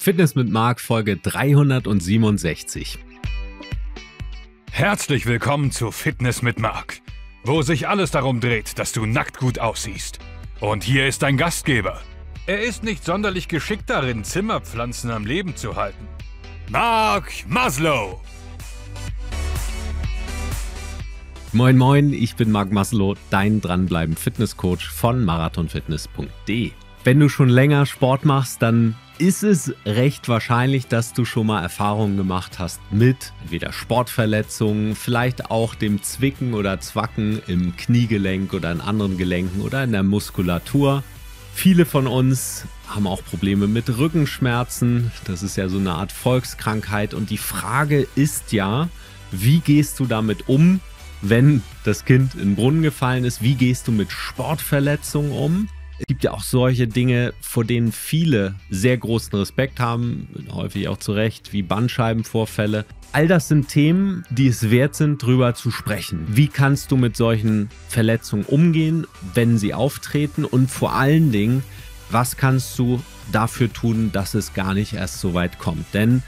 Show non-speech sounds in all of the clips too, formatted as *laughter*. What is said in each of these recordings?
Fitness mit Marc Folge 367. Herzlich willkommen zu Fitness mit Marc, wo sich alles darum dreht, dass du nackt gut aussiehst. Und hier ist dein Gastgeber. Er ist nicht sonderlich geschickt darin, Zimmerpflanzen am Leben zu halten. Marc Maslow. Moin moin, ich bin Marc Maslow, dein dranbleiben Fitnesscoach von marathonfitness.de. Wenn du schon länger Sport machst, dann ist es recht wahrscheinlich, dass du schon mal Erfahrungen gemacht hast mit entweder Sportverletzungen, vielleicht auch dem Zwicken oder Zwacken im Kniegelenk oder in anderen Gelenken oder in der Muskulatur. Viele von uns haben auch Probleme mit Rückenschmerzen. Das ist ja so eine Art Volkskrankheit. Und die Frage ist ja, wie gehst du damit um, wenn das Kind in den Brunnen gefallen ist? Wie gehst du mit Sportverletzungen um? Es gibt ja auch solche Dinge, vor denen viele sehr großen Respekt haben, häufig auch zu Recht, wie Bandscheibenvorfälle. All das sind Themen, die es wert sind, drüber zu sprechen. Wie kannst du mit solchen Verletzungen umgehen, wenn sie auftreten? Und vor allen Dingen, was kannst du dafür tun, dass es gar nicht erst so weit kommt? Denn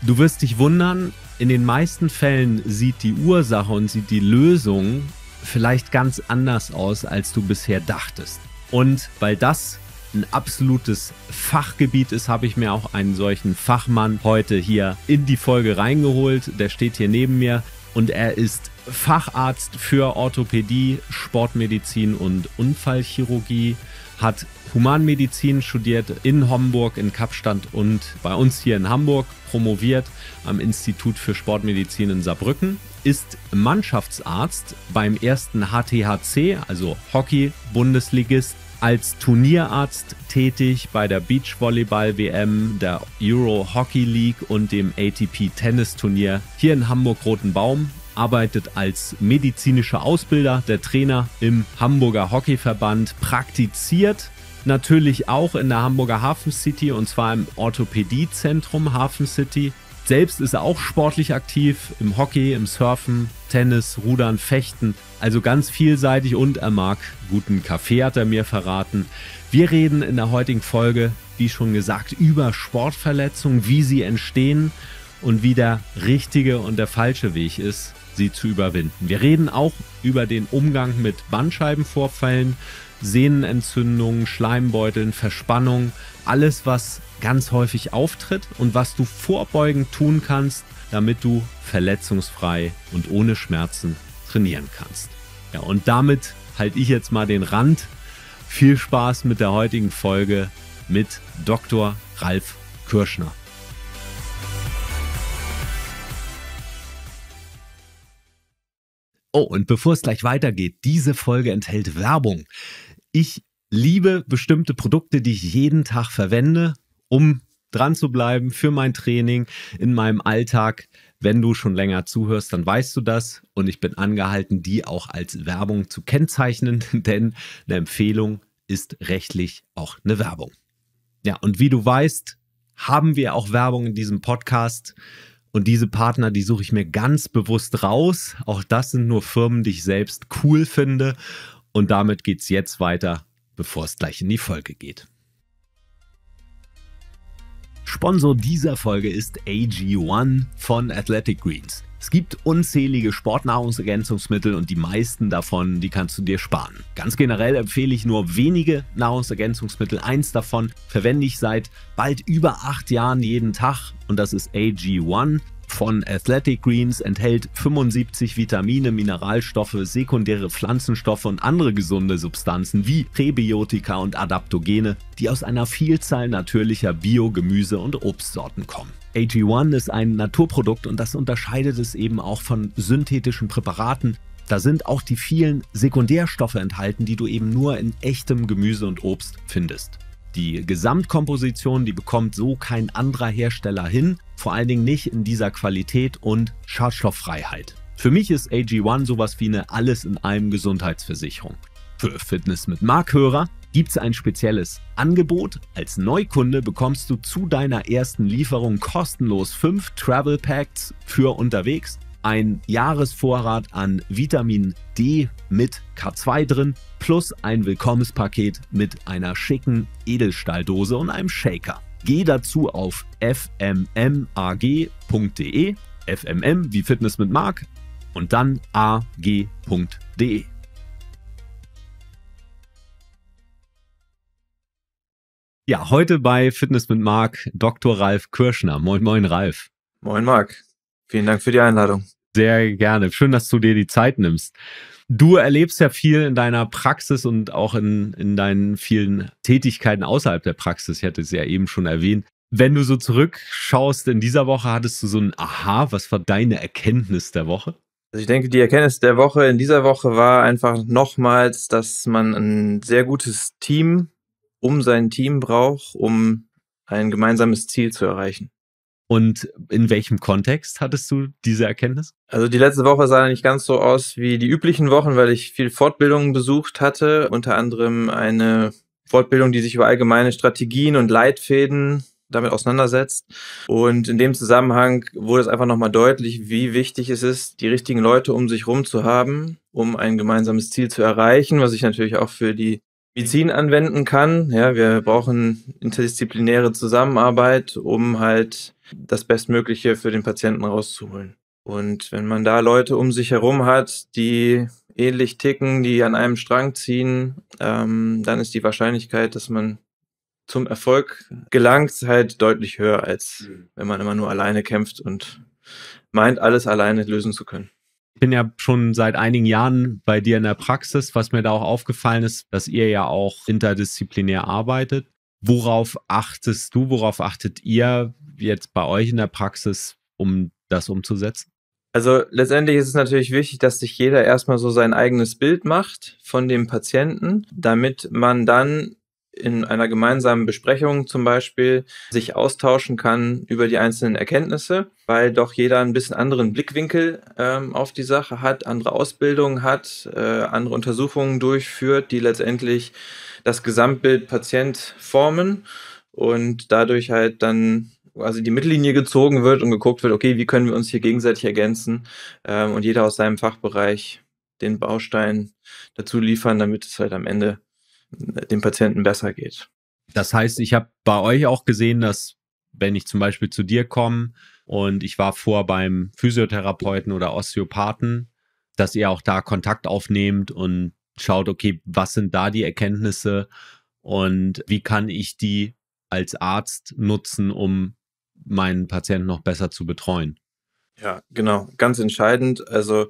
du wirst dich wundern, in den meisten Fällen sieht die Ursache und sieht die Lösung vielleicht ganz anders aus, als du bisher dachtest. Und weil das ein absolutes Fachgebiet ist, habe ich mir auch einen solchen Fachmann heute hier in die Folge reingeholt. Der steht hier neben mir und er ist Facharzt für Orthopädie, Sportmedizin und Unfallchirurgie, hat Humanmedizin studiert in Homburg, in Kapstadt und bei uns hier in Hamburg promoviert am Institut für Sportmedizin in Saarbrücken, ist Mannschaftsarzt beim ersten HTHC, also Hockey-Bundesligist, als Turnierarzt tätig bei der Beachvolleyball-WM, der Euro Hockey League und dem ATP-Tennisturnier hier in Hamburg-Rotenbaum arbeitet als medizinischer Ausbilder, der Trainer im Hamburger Hockeyverband, praktiziert natürlich auch in der Hamburger Hafen City und zwar im Orthopädiezentrum Hafen City. Selbst ist er auch sportlich aktiv im Hockey, im Surfen, Tennis, Rudern, Fechten, also ganz vielseitig und er mag guten Kaffee, hat er mir verraten. Wir reden in der heutigen Folge, wie schon gesagt, über Sportverletzungen, wie sie entstehen und wie der richtige und der falsche Weg ist, sie zu überwinden. Wir reden auch über den Umgang mit Bandscheibenvorfällen, Sehnenentzündungen, Schleimbeuteln, Verspannung, alles, was ganz häufig auftritt und was du vorbeugend tun kannst, damit du verletzungsfrei und ohne Schmerzen trainieren kannst. Ja, und damit halte ich jetzt mal den Rand. Viel Spaß mit der heutigen Folge mit Dr. Ralf Kirschner. Oh, und bevor es gleich weitergeht, diese Folge enthält Werbung. Ich liebe bestimmte Produkte, die ich jeden Tag verwende, um dran zu bleiben für mein Training, in meinem Alltag. Wenn du schon länger zuhörst, dann weißt du das und ich bin angehalten, die auch als Werbung zu kennzeichnen, *laughs* denn eine Empfehlung ist rechtlich auch eine Werbung. Ja, und wie du weißt, haben wir auch Werbung in diesem Podcast. Und diese Partner, die suche ich mir ganz bewusst raus. Auch das sind nur Firmen, die ich selbst cool finde. Und damit geht es jetzt weiter, bevor es gleich in die Folge geht. Sponsor dieser Folge ist AG1 von Athletic Greens. Es gibt unzählige Sportnahrungsergänzungsmittel und die meisten davon, die kannst du dir sparen. Ganz generell empfehle ich nur wenige Nahrungsergänzungsmittel. Eins davon verwende ich seit bald über acht Jahren jeden Tag und das ist AG1 von Athletic Greens enthält 75 Vitamine, Mineralstoffe, sekundäre Pflanzenstoffe und andere gesunde Substanzen wie Präbiotika und Adaptogene, die aus einer Vielzahl natürlicher Bio-Gemüse und Obstsorten kommen. AG1 ist ein Naturprodukt und das unterscheidet es eben auch von synthetischen Präparaten. Da sind auch die vielen Sekundärstoffe enthalten, die du eben nur in echtem Gemüse und Obst findest. Die Gesamtkomposition, die bekommt so kein anderer Hersteller hin, vor allen Dingen nicht in dieser Qualität und Schadstofffreiheit. Für mich ist AG1 sowas wie eine Alles in einem Gesundheitsversicherung. Für Fitness mit Markhörer gibt es ein spezielles Angebot. Als Neukunde bekommst du zu deiner ersten Lieferung kostenlos fünf Travel Packs für unterwegs ein Jahresvorrat an Vitamin D mit K2 drin, plus ein Willkommenspaket mit einer schicken Edelstahldose und einem Shaker. Geh dazu auf fmmag.de, fmm wie Fitness mit Mark und dann ag.de. Ja, heute bei Fitness mit Mark Dr. Ralf Kirschner. Moin, moin, Ralf. Moin, Mark. Vielen Dank für die Einladung. Sehr gerne. Schön, dass du dir die Zeit nimmst. Du erlebst ja viel in deiner Praxis und auch in, in deinen vielen Tätigkeiten außerhalb der Praxis. Ich hatte es ja eben schon erwähnt. Wenn du so zurückschaust, in dieser Woche hattest du so ein Aha, was war deine Erkenntnis der Woche? Also ich denke, die Erkenntnis der Woche in dieser Woche war einfach nochmals, dass man ein sehr gutes Team um sein Team braucht, um ein gemeinsames Ziel zu erreichen. Und in welchem Kontext hattest du diese Erkenntnis? Also die letzte Woche sah nicht ganz so aus wie die üblichen Wochen, weil ich viel Fortbildungen besucht hatte, unter anderem eine Fortbildung, die sich über allgemeine Strategien und Leitfäden damit auseinandersetzt. Und in dem Zusammenhang wurde es einfach nochmal deutlich, wie wichtig es ist, die richtigen Leute um sich rum zu haben, um ein gemeinsames Ziel zu erreichen, was ich natürlich auch für die Medizin anwenden kann. Ja, wir brauchen interdisziplinäre Zusammenarbeit, um halt das Bestmögliche für den Patienten rauszuholen. Und wenn man da Leute um sich herum hat, die ähnlich ticken, die an einem Strang ziehen, ähm, dann ist die Wahrscheinlichkeit, dass man zum Erfolg gelangt, halt deutlich höher, als mhm. wenn man immer nur alleine kämpft und meint, alles alleine lösen zu können bin ja schon seit einigen Jahren bei dir in der Praxis, was mir da auch aufgefallen ist, dass ihr ja auch interdisziplinär arbeitet. Worauf achtest du, worauf achtet ihr jetzt bei euch in der Praxis, um das umzusetzen? Also letztendlich ist es natürlich wichtig, dass sich jeder erstmal so sein eigenes Bild macht von dem Patienten, damit man dann in einer gemeinsamen Besprechung zum Beispiel sich austauschen kann über die einzelnen Erkenntnisse, weil doch jeder ein bisschen anderen Blickwinkel ähm, auf die Sache hat, andere Ausbildungen hat, äh, andere Untersuchungen durchführt, die letztendlich das Gesamtbild Patient formen und dadurch halt dann quasi die Mittellinie gezogen wird und geguckt wird, okay, wie können wir uns hier gegenseitig ergänzen ähm, und jeder aus seinem Fachbereich den Baustein dazu liefern, damit es halt am Ende dem Patienten besser geht. Das heißt, ich habe bei euch auch gesehen, dass wenn ich zum Beispiel zu dir komme und ich war vor beim Physiotherapeuten oder Osteopathen, dass ihr auch da Kontakt aufnehmt und schaut, okay, was sind da die Erkenntnisse und wie kann ich die als Arzt nutzen, um meinen Patienten noch besser zu betreuen? Ja, genau, ganz entscheidend. Also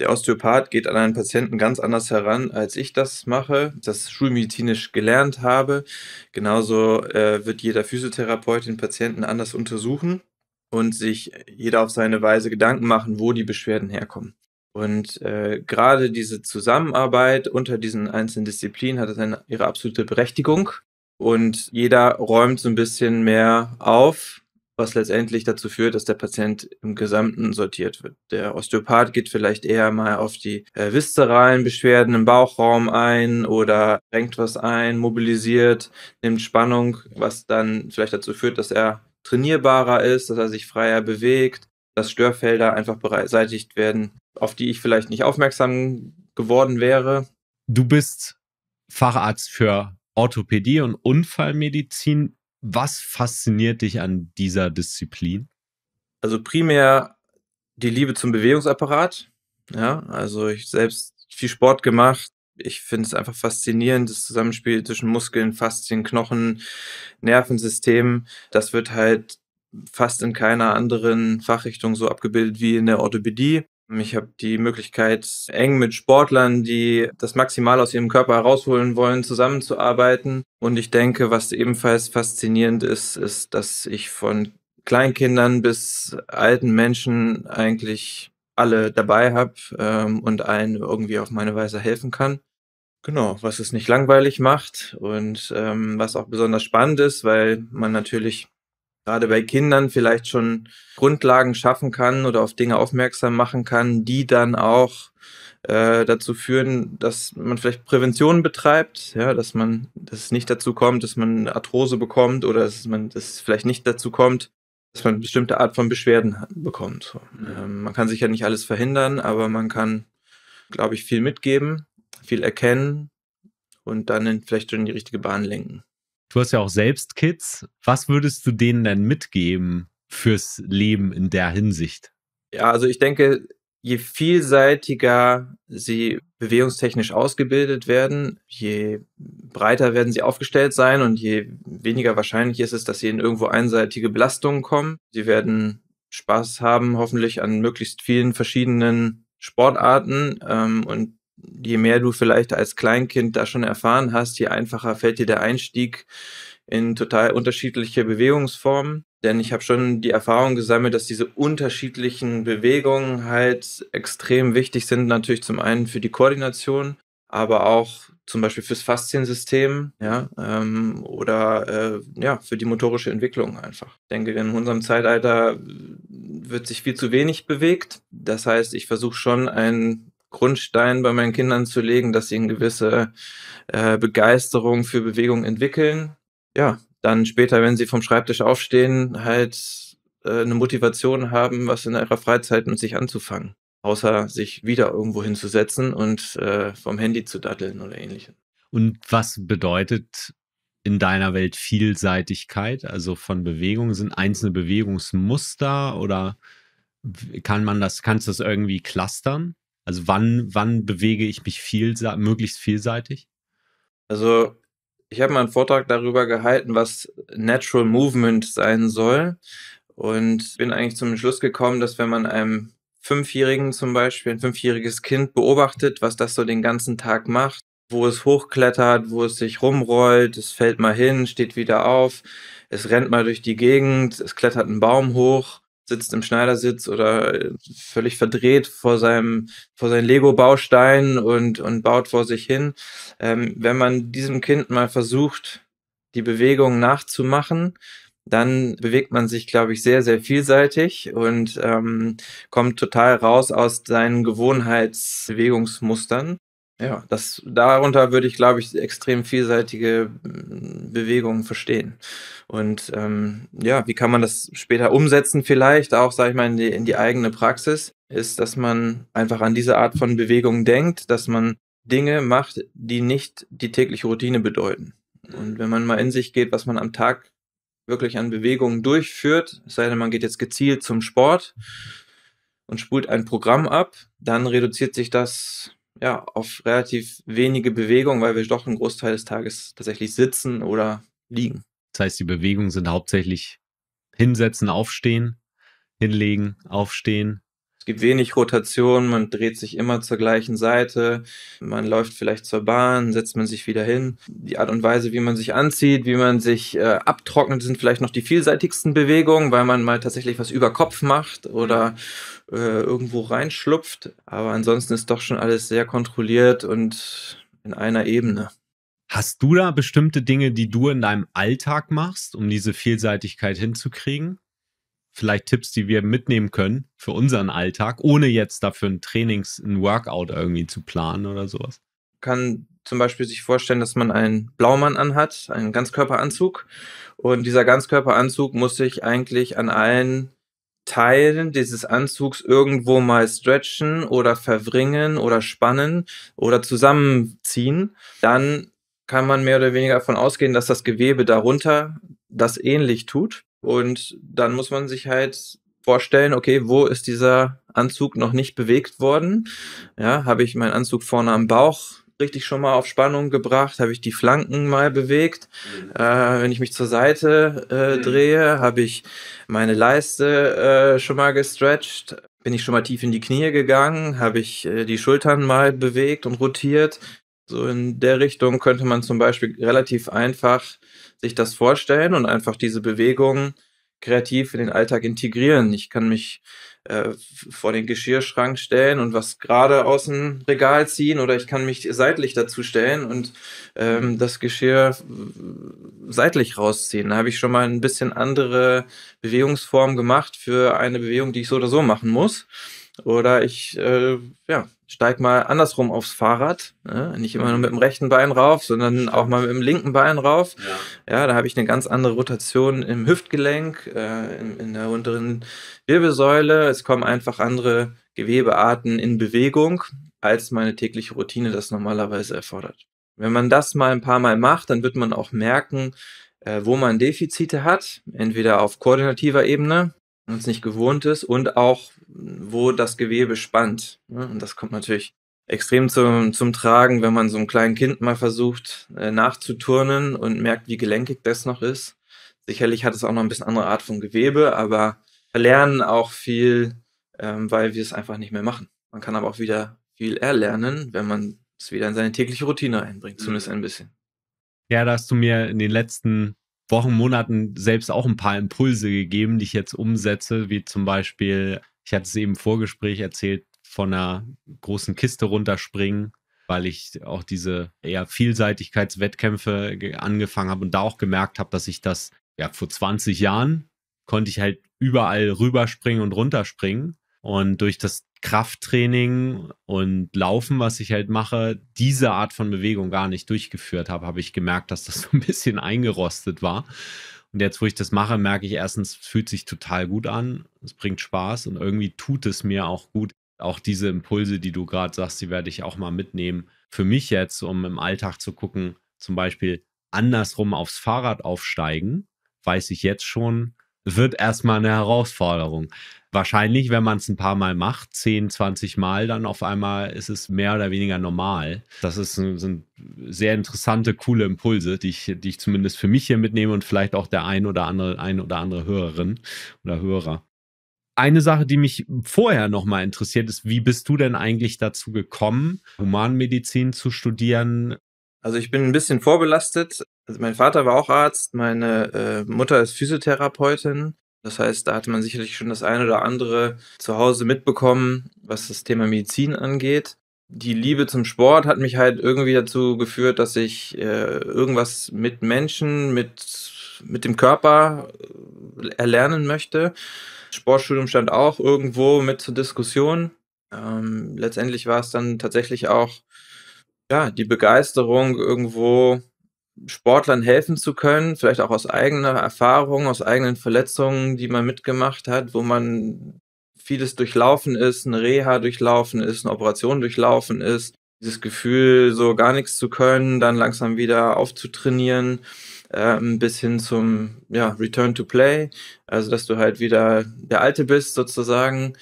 der Osteopath geht an einen Patienten ganz anders heran, als ich das mache, das schulmedizinisch gelernt habe. Genauso äh, wird jeder Physiotherapeut den Patienten anders untersuchen und sich jeder auf seine Weise Gedanken machen, wo die Beschwerden herkommen. Und äh, gerade diese Zusammenarbeit unter diesen einzelnen Disziplinen hat eine, ihre absolute Berechtigung. Und jeder räumt so ein bisschen mehr auf, was letztendlich dazu führt, dass der Patient im Gesamten sortiert wird. Der Osteopath geht vielleicht eher mal auf die äh, viszeralen Beschwerden im Bauchraum ein oder renkt was ein, mobilisiert, nimmt Spannung, was dann vielleicht dazu führt, dass er trainierbarer ist, dass er sich freier bewegt, dass Störfelder einfach beseitigt werden, auf die ich vielleicht nicht aufmerksam geworden wäre. Du bist Facharzt für Orthopädie und Unfallmedizin was fasziniert dich an dieser Disziplin? Also primär die Liebe zum Bewegungsapparat. Ja, also ich selbst viel Sport gemacht. Ich finde es einfach faszinierend, das Zusammenspiel zwischen Muskeln, Faszien, Knochen, Nervensystem. Das wird halt fast in keiner anderen Fachrichtung so abgebildet wie in der Orthopädie. Ich habe die Möglichkeit, eng mit Sportlern, die das maximal aus ihrem Körper herausholen wollen, zusammenzuarbeiten. Und ich denke, was ebenfalls faszinierend ist, ist, dass ich von Kleinkindern bis alten Menschen eigentlich alle dabei habe ähm, und allen irgendwie auf meine Weise helfen kann. Genau, was es nicht langweilig macht und ähm, was auch besonders spannend ist, weil man natürlich gerade bei Kindern vielleicht schon Grundlagen schaffen kann oder auf Dinge aufmerksam machen kann, die dann auch äh, dazu führen, dass man vielleicht Prävention betreibt, ja, dass man, dass es nicht dazu kommt, dass man Arthrose bekommt oder dass man das vielleicht nicht dazu kommt, dass man eine bestimmte Art von Beschwerden bekommt. Ähm, man kann sicher nicht alles verhindern, aber man kann, glaube ich, viel mitgeben, viel erkennen und dann in, vielleicht in die richtige Bahn lenken. Du hast ja auch selbst Kids. Was würdest du denen denn mitgeben fürs Leben in der Hinsicht? Ja, also ich denke, je vielseitiger sie bewegungstechnisch ausgebildet werden, je breiter werden sie aufgestellt sein und je weniger wahrscheinlich ist es, dass sie in irgendwo einseitige Belastungen kommen. Sie werden Spaß haben, hoffentlich an möglichst vielen verschiedenen Sportarten ähm, und je mehr du vielleicht als Kleinkind da schon erfahren hast, je einfacher fällt dir der Einstieg in total unterschiedliche Bewegungsformen. Denn ich habe schon die Erfahrung gesammelt, dass diese unterschiedlichen Bewegungen halt extrem wichtig sind. Natürlich zum einen für die Koordination, aber auch zum Beispiel fürs Fasziensystem, ja, ähm, oder äh, ja, für die motorische Entwicklung einfach. Ich denke, in unserem Zeitalter wird sich viel zu wenig bewegt. Das heißt, ich versuche schon ein Grundstein bei meinen Kindern zu legen, dass sie eine gewisse äh, Begeisterung für Bewegung entwickeln. Ja, dann später, wenn sie vom Schreibtisch aufstehen, halt äh, eine Motivation haben, was in ihrer Freizeit mit sich anzufangen, außer sich wieder irgendwo hinzusetzen und äh, vom Handy zu datteln oder ähnliches. Und was bedeutet in deiner Welt Vielseitigkeit? Also von Bewegung? sind einzelne Bewegungsmuster oder kann man das, kannst du das irgendwie clustern? Also wann, wann bewege ich mich viel, möglichst vielseitig? Also ich habe mal einen Vortrag darüber gehalten, was Natural Movement sein soll. Und bin eigentlich zum Schluss gekommen, dass wenn man einem Fünfjährigen zum Beispiel, ein fünfjähriges Kind beobachtet, was das so den ganzen Tag macht, wo es hochklettert, wo es sich rumrollt, es fällt mal hin, steht wieder auf, es rennt mal durch die Gegend, es klettert einen Baum hoch, sitzt im Schneidersitz oder äh, völlig verdreht vor seinem vor seinen Lego-Bausteinen und und baut vor sich hin. Ähm, wenn man diesem Kind mal versucht, die Bewegung nachzumachen, dann bewegt man sich, glaube ich, sehr sehr vielseitig und ähm, kommt total raus aus seinen Gewohnheitsbewegungsmustern ja, das, darunter würde ich, glaube ich, extrem vielseitige Bewegungen verstehen. Und ähm, ja, wie kann man das später umsetzen, vielleicht auch, sage ich mal, in die, in die eigene Praxis, ist, dass man einfach an diese Art von Bewegungen denkt, dass man Dinge macht, die nicht die tägliche Routine bedeuten. Und wenn man mal in sich geht, was man am Tag wirklich an Bewegungen durchführt, sei denn, man geht jetzt gezielt zum Sport und spult ein Programm ab, dann reduziert sich das ja, auf relativ wenige Bewegungen, weil wir doch einen Großteil des Tages tatsächlich sitzen oder liegen. Das heißt, die Bewegungen sind hauptsächlich hinsetzen, aufstehen, hinlegen, aufstehen, gibt wenig Rotation, man dreht sich immer zur gleichen Seite, man läuft vielleicht zur Bahn, setzt man sich wieder hin. Die Art und Weise, wie man sich anzieht, wie man sich äh, abtrocknet, sind vielleicht noch die vielseitigsten Bewegungen, weil man mal tatsächlich was über Kopf macht oder äh, irgendwo reinschlupft. Aber ansonsten ist doch schon alles sehr kontrolliert und in einer Ebene. Hast du da bestimmte Dinge, die du in deinem Alltag machst, um diese Vielseitigkeit hinzukriegen? vielleicht Tipps, die wir mitnehmen können für unseren Alltag, ohne jetzt dafür ein Trainings-, ein Workout irgendwie zu planen oder sowas? Kann zum Beispiel sich vorstellen, dass man einen Blaumann anhat, einen Ganzkörperanzug. Und dieser Ganzkörperanzug muss sich eigentlich an allen Teilen dieses Anzugs irgendwo mal stretchen oder verwringen oder spannen oder zusammenziehen. Dann kann man mehr oder weniger davon ausgehen, dass das Gewebe darunter das ähnlich tut. Und dann muss man sich halt vorstellen, okay, wo ist dieser Anzug noch nicht bewegt worden? Ja, habe ich meinen Anzug vorne am Bauch richtig schon mal auf Spannung gebracht? Habe ich die Flanken mal bewegt? Mhm. Äh, wenn ich mich zur Seite äh, mhm. drehe, habe ich meine Leiste äh, schon mal gestretched? Bin ich schon mal tief in die Knie gegangen? Habe ich äh, die Schultern mal bewegt und rotiert? So in der Richtung könnte man zum Beispiel relativ einfach sich das vorstellen und einfach diese Bewegung kreativ in den Alltag integrieren. Ich kann mich äh, vor den Geschirrschrank stellen und was gerade aus dem Regal ziehen oder ich kann mich seitlich dazu stellen und ähm, das Geschirr seitlich rausziehen. Da habe ich schon mal ein bisschen andere Bewegungsform gemacht für eine Bewegung, die ich so oder so machen muss. Oder ich äh, ja, steig mal andersrum aufs Fahrrad. Ja? Ne? Nicht immer nur mit dem rechten Bein rauf, sondern auch mal mit dem linken Bein rauf. Ja, ja da habe ich eine ganz andere Rotation im Hüftgelenk, äh, in, in, der unteren Wirbelsäule. Es kommen einfach andere Gewebearten in Bewegung, als meine tägliche Routine das normalerweise erfordert. Wenn man das mal ein paar Mal macht, dann wird man auch merken, äh, wo man Defizite hat, entweder auf koordinativer Ebene, uns nicht gewohnt ist und auch, wo das Gewebe spannt. Ne? Und das kommt natürlich extrem zum, zum Tragen, wenn man so einem kleinen Kind mal versucht äh, nachzuturnen und merkt, wie gelenkig das noch ist. Sicherlich hat es auch noch ein bisschen andere Art von Gewebe, aber wir lernen auch viel, ähm, weil wir es einfach nicht mehr machen. Man kann aber auch wieder viel erlernen, wenn man es wieder in seine tägliche Routine einbringt, zumindest mhm. ein bisschen. Ja, da hast du mir in den letzten Wochen, Monaten selbst auch ein paar Impulse gegeben, die ich jetzt umsetze, wie zum Beispiel, ich hatte es eben im Vorgespräch erzählt, von einer großen Kiste runterspringen, weil ich auch diese eher Vielseitigkeitswettkämpfe angefangen habe und da auch gemerkt habe, dass ich das, ja, vor 20 Jahren konnte ich halt überall rüberspringen und runterspringen. Und durch das Krafttraining und Laufen, was ich halt mache, diese Art von Bewegung gar nicht durchgeführt habe, habe ich gemerkt, dass das so ein bisschen eingerostet war. Und jetzt, wo ich das mache, merke ich erstens, es fühlt sich total gut an, es bringt Spaß und irgendwie tut es mir auch gut. Auch diese Impulse, die du gerade sagst, die werde ich auch mal mitnehmen. Für mich jetzt, um im Alltag zu gucken, zum Beispiel andersrum aufs Fahrrad aufsteigen, weiß ich jetzt schon, wird erstmal eine Herausforderung. Wahrscheinlich, wenn man es ein paar Mal macht, 10, 20 Mal, dann auf einmal ist es mehr oder weniger normal. Das ist, sind sehr interessante, coole Impulse, die ich, die ich zumindest für mich hier mitnehme und vielleicht auch der ein oder andere, ein oder andere Hörerin oder Hörer. Eine Sache, die mich vorher nochmal interessiert, ist, wie bist du denn eigentlich dazu gekommen, Humanmedizin zu studieren? Also ich bin ein bisschen vorbelastet. Also mein Vater war auch Arzt, meine äh, Mutter ist Physiotherapeutin. Das heißt, da hatte man sicherlich schon das eine oder andere zu Hause mitbekommen, was das Thema Medizin angeht. Die Liebe zum Sport hat mich halt irgendwie dazu geführt, dass ich äh, irgendwas mit Menschen, mit, mit dem Körper äh, erlernen möchte. Sportstudium stand auch irgendwo mit zur Diskussion. Ähm, letztendlich war es dann tatsächlich auch ja, die Begeisterung, irgendwo Sportlern helfen zu können, vielleicht auch aus eigener Erfahrung, aus eigenen Verletzungen, die man mitgemacht hat, wo man vieles durchlaufen ist, eine Reha durchlaufen ist, eine Operation durchlaufen ist, dieses Gefühl, so gar nichts zu können, dann langsam wieder aufzutrainieren, äh, bis hin zum ja, Return to Play, also dass du halt wieder der Alte bist sozusagen.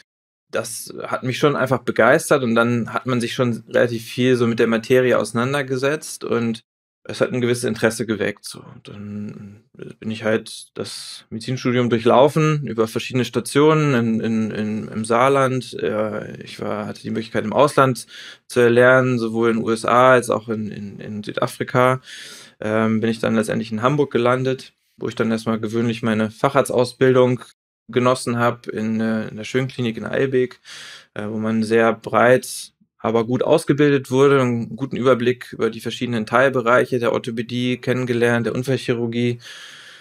Das hat mich schon einfach begeistert und dann hat man sich schon relativ viel so mit der Materie auseinandergesetzt und es hat ein gewisses Interesse geweckt. So. Und dann bin ich halt das Medizinstudium durchlaufen über verschiedene Stationen in, in, in, im Saarland. ich war, hatte die Möglichkeit im Ausland zu erlernen, sowohl in den USA als auch in, Südafrika. Ähm, bin ich dann letztendlich in Hamburg gelandet, wo ich dann erstmal gewöhnlich meine Facharztausbildung genossen habe in, äh, in der Schönklinik in Eilbek, äh, wo man sehr breit aber gut ausgebildet wurde, einen guten Überblick über die verschiedenen Teilbereiche der Orthopädie kennengelernt, der Unfallchirurgie,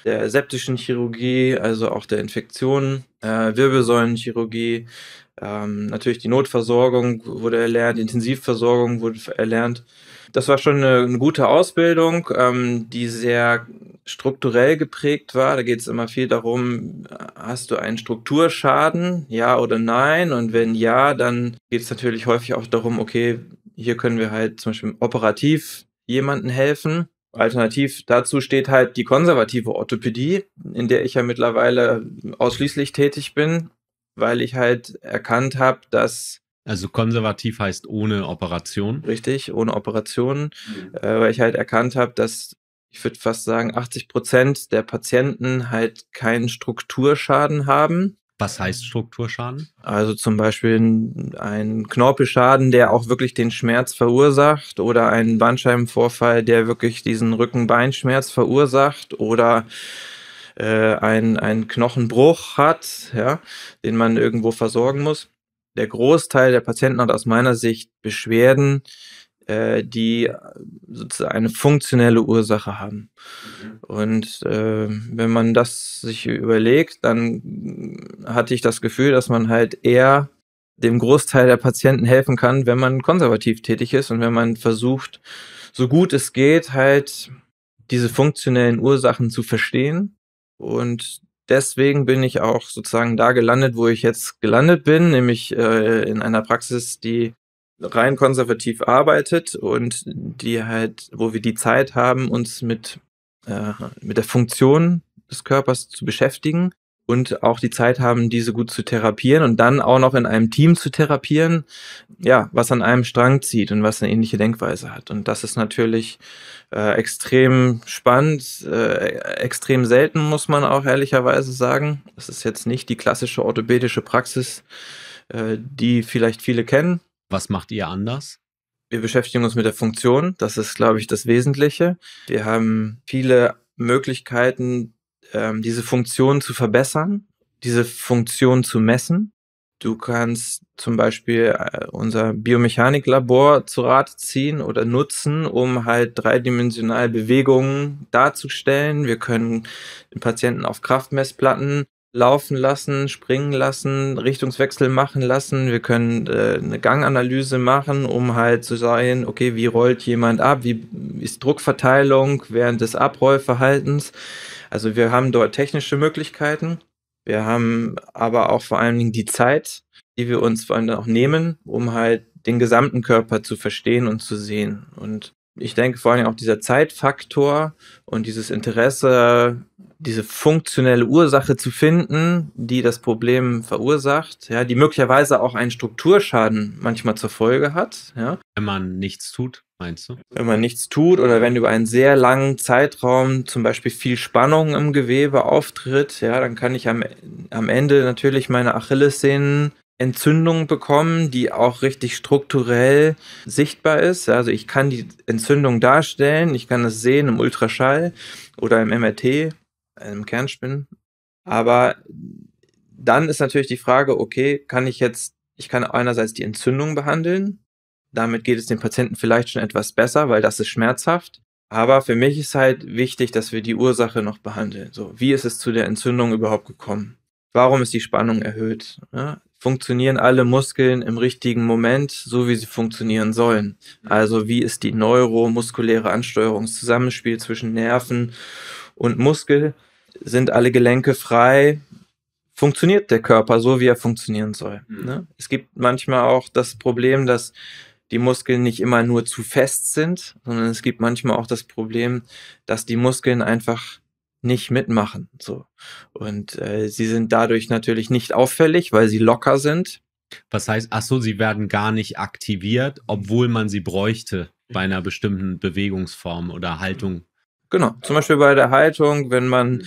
der septischen Chirurgie, also auch der Infektionen, äh, Wirbelsäulenchirurgie, ähm, natürlich die Notversorgung wurde erlernt, Intensivversorgung wurde erlernt das war schon eine, eine gute Ausbildung, ähm, die sehr strukturell geprägt war. Da geht es immer viel darum, äh, hast du einen Strukturschaden, ja oder nein? Und wenn ja, dann geht es natürlich häufig auch darum, okay, hier können wir halt zum Beispiel operativ jemandem helfen. Alternativ dazu steht halt die konservative Orthopädie, in der ich ja mittlerweile ausschließlich tätig bin, weil ich halt erkannt habe, dass also konservativ heißt ohne Operation. Richtig, ohne Operation, mhm. äh, weil ich halt erkannt habe, dass ich würde fast sagen, 80 Prozent der Patienten halt keinen Strukturschaden haben. Was heißt Strukturschaden? Also zum Beispiel ein Knorpelschaden, der auch wirklich den Schmerz verursacht oder ein Bandscheibenvorfall, der wirklich diesen Rücken-Beinschmerz verursacht oder äh, ein, ein Knochenbruch hat, ja, den man irgendwo versorgen muss der Großteil der Patienten hat aus meiner Sicht Beschwerden, äh, die sozusagen eine funktionelle Ursache haben. Mhm. Und äh, wenn man das sich überlegt, dann hatte ich das Gefühl, dass man halt eher dem Großteil der Patienten helfen kann, wenn man konservativ tätig ist und wenn man versucht, so gut es geht, halt diese funktionellen Ursachen zu verstehen und deswegen bin ich auch sozusagen da gelandet, wo ich jetzt gelandet bin, nämlich äh, in einer Praxis, die rein konservativ arbeitet und die halt, wo wir die Zeit haben, uns mit, äh, mit der Funktion des Körpers zu beschäftigen und auch die Zeit haben, diese gut zu therapieren und dann auch noch in einem Team zu therapieren, ja, was an einem Strang zieht und was eine ähnliche Denkweise hat. Und das ist natürlich äh, extrem spannend, äh, extrem selten, muss man auch ehrlicherweise sagen. Das ist jetzt nicht die klassische orthopädische Praxis, äh, die vielleicht viele kennen. Was macht ihr anders? Wir beschäftigen uns mit der Funktion. Das ist, glaube ich, das Wesentliche. Wir haben viele Möglichkeiten, ähm, diese Funktion zu verbessern, diese Funktion zu messen. Du kannst zum Beispiel äh, unser Biomechaniklabor zu Rate ziehen oder nutzen, um halt dreidimensional Bewegungen darzustellen. Wir können den Patienten auf Kraftmessplatten laufen lassen, springen lassen, Richtungswechsel machen lassen. Wir können äh, eine Ganganalyse machen, um halt zu sehen, okay, wie rollt jemand ab, wie ist Druckverteilung während des Abrollverhaltens. Also wir haben dort technische Möglichkeiten, wir haben aber auch vor allen Dingen die Zeit, die wir uns vor allem auch nehmen, um halt den gesamten Körper zu verstehen und zu sehen. Und ich denke vor allem auch dieser Zeitfaktor und dieses Interesse, diese funktionelle Ursache zu finden, die das Problem verursacht, ja, die möglicherweise auch einen Strukturschaden manchmal zur Folge hat, ja. Wenn man nichts tut, meinst du? Wenn man nichts tut oder wenn über einen sehr langen Zeitraum zum Beispiel viel Spannung im Gewebe auftritt, ja, dann kann ich am, am Ende natürlich meine Achillessehnen Entzündung bekommen, die auch richtig strukturell sichtbar ist. Also ich kann die Entzündung darstellen, ich kann es sehen im Ultraschall oder im MRT, im Kernspinnen. Aber dann ist natürlich die Frage, okay, kann ich jetzt, ich kann einerseits die Entzündung behandeln, damit geht es dem Patienten vielleicht schon etwas besser, weil das ist schmerzhaft. Aber für mich ist halt wichtig, dass wir die Ursache noch behandeln. So, wie ist es zu der Entzündung überhaupt gekommen? Warum ist die Spannung erhöht? Ja, funktionieren alle Muskeln im richtigen Moment, so wie sie funktionieren sollen. Also wie ist die neuromuskuläre Ansteuerung, das Zusammenspiel zwischen Nerven und Muskel? Sind alle Gelenke frei? Funktioniert der Körper so, wie er funktionieren soll? Mhm. Ne? Es gibt manchmal auch das Problem, dass die Muskeln nicht immer nur zu fest sind, sondern es gibt manchmal auch das Problem, dass die Muskeln einfach nicht mitmachen. So. Und äh, sie sind dadurch natürlich nicht auffällig, weil sie locker sind. Was heißt, ach so, sie werden gar nicht aktiviert, obwohl man sie bräuchte bei einer bestimmten Bewegungsform oder Haltung. Genau, zum Beispiel bei der Haltung, wenn man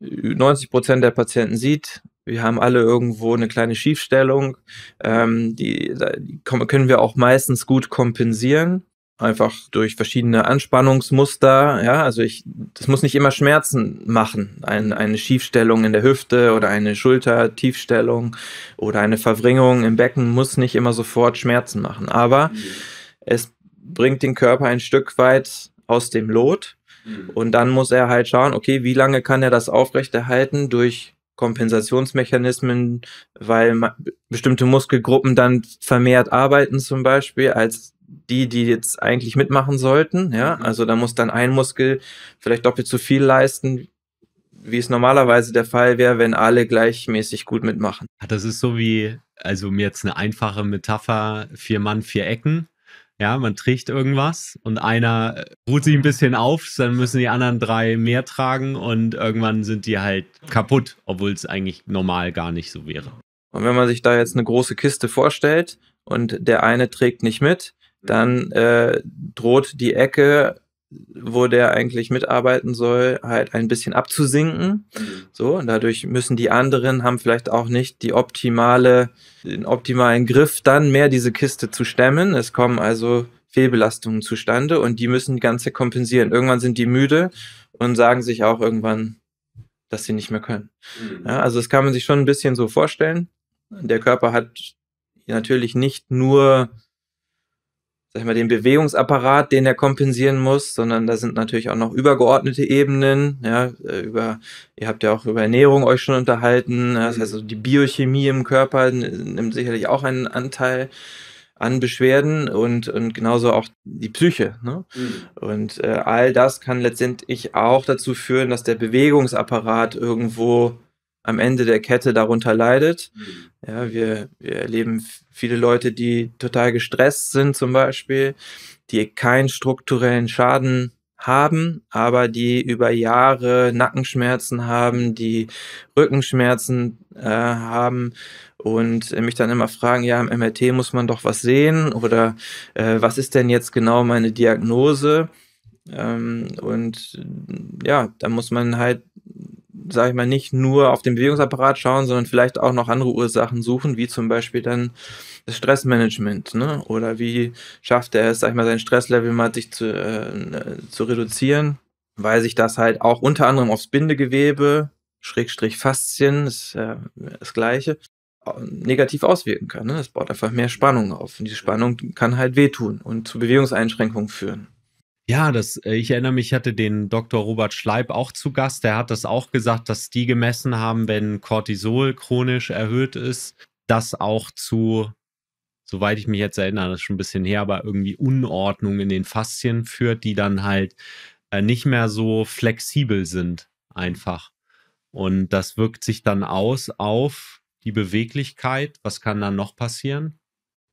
90 mhm. Prozent der Patienten sieht, wir haben alle irgendwo eine kleine Schiefstellung, ähm, die, die können wir auch meistens gut kompensieren einfach durch verschiedene Anspannungsmuster. Ja, also ich, das muss nicht immer Schmerzen machen. Ein, eine Schiefstellung in der Hüfte oder eine Schultertiefstellung oder eine Verbringung im Becken muss nicht immer sofort Schmerzen machen. Aber mhm. es bringt den Körper ein Stück weit aus dem Lot. Mhm. Und dann muss er halt schauen, okay, wie lange kann er das aufrechterhalten durch Kompensationsmechanismen, weil bestimmte Muskelgruppen dann vermehrt arbeiten zum Beispiel als die, die jetzt eigentlich mitmachen sollten. Ja, mhm. also da muss dann ein Muskel vielleicht doppelt so viel leisten, wie es normalerweise der Fall wäre, wenn alle gleichmäßig gut mitmachen. Das ist so wie, also mir jetzt eine einfache Metapher, vier Mann, vier Ecken. Ja, man trägt irgendwas und einer ruht sich ein bisschen auf, dann müssen die anderen drei mehr tragen und irgendwann sind die halt kaputt, obwohl es eigentlich normal gar nicht so wäre. Und wenn man sich da jetzt eine große Kiste vorstellt und der eine trägt nicht mit, dann mhm. äh, droht die Ecke, wo der eigentlich mitarbeiten soll, halt ein bisschen abzusinken. Mhm. So, und dadurch müssen die anderen, haben vielleicht auch nicht die optimale, den optimalen Griff, dann mehr diese Kiste zu stemmen. Es kommen also Fehlbelastungen zustande und die müssen die ganze kompensieren. Irgendwann sind die müde und sagen sich auch irgendwann, dass sie nicht mehr können. Mhm. Ja, also das kann man sich schon ein bisschen so vorstellen. Der Körper hat natürlich nicht nur sag ich mal, den Bewegungsapparat, den er kompensieren muss, sondern da sind natürlich auch noch übergeordnete Ebenen. Ja, äh, über, ihr habt ja auch über Ernährung euch schon unterhalten. Das heißt, mhm. also die Biochemie im Körper nimmt sicherlich auch einen Anteil an Beschwerden und, und genauso auch die Psyche. Ne? Mhm. Und äh, all das kann letztendlich auch dazu führen, dass der Bewegungsapparat irgendwo am Ende der Kette darunter leidet. Mhm. Ja, wir, wir erleben viele Leute, die total gestresst sind zum Beispiel, die keinen strukturellen Schaden haben, aber die über Jahre Nackenschmerzen haben, die Rückenschmerzen äh, haben und mich dann immer fragen, ja, im MRT muss man doch was sehen oder äh, was ist denn jetzt genau meine Diagnose? Ähm, und ja, da muss man halt sage ich mal, nicht nur auf den Bewegungsapparat schauen, sondern vielleicht auch noch andere Ursachen suchen, wie zum Beispiel dann das Stressmanagement, ne? Oder wie schafft er es, sag ich mal, sein Stresslevel mal sich zu, äh, zu reduzieren, weil sich das halt auch unter anderem aufs Bindegewebe, Schrägstrich Faszien, ist äh, das Gleiche, negativ auswirken kann. Ne? Das baut einfach mehr Spannung auf. Und diese Spannung kann halt wehtun und zu Bewegungseinschränkungen führen. Ja, das, äh, ich erinnere mich, ich hatte den Dr. Robert Schleib auch zu Gast. Der hat das auch gesagt, dass die gemessen haben, wenn Cortisol chronisch erhöht ist, das auch zu, soweit ich mich jetzt erinnere, das ist schon ein bisschen her, aber irgendwie Unordnung in den Faszien führt, die dann halt äh, nicht mehr so flexibel sind, einfach. Und das wirkt sich dann aus auf die Beweglichkeit. Was kann dann noch passieren?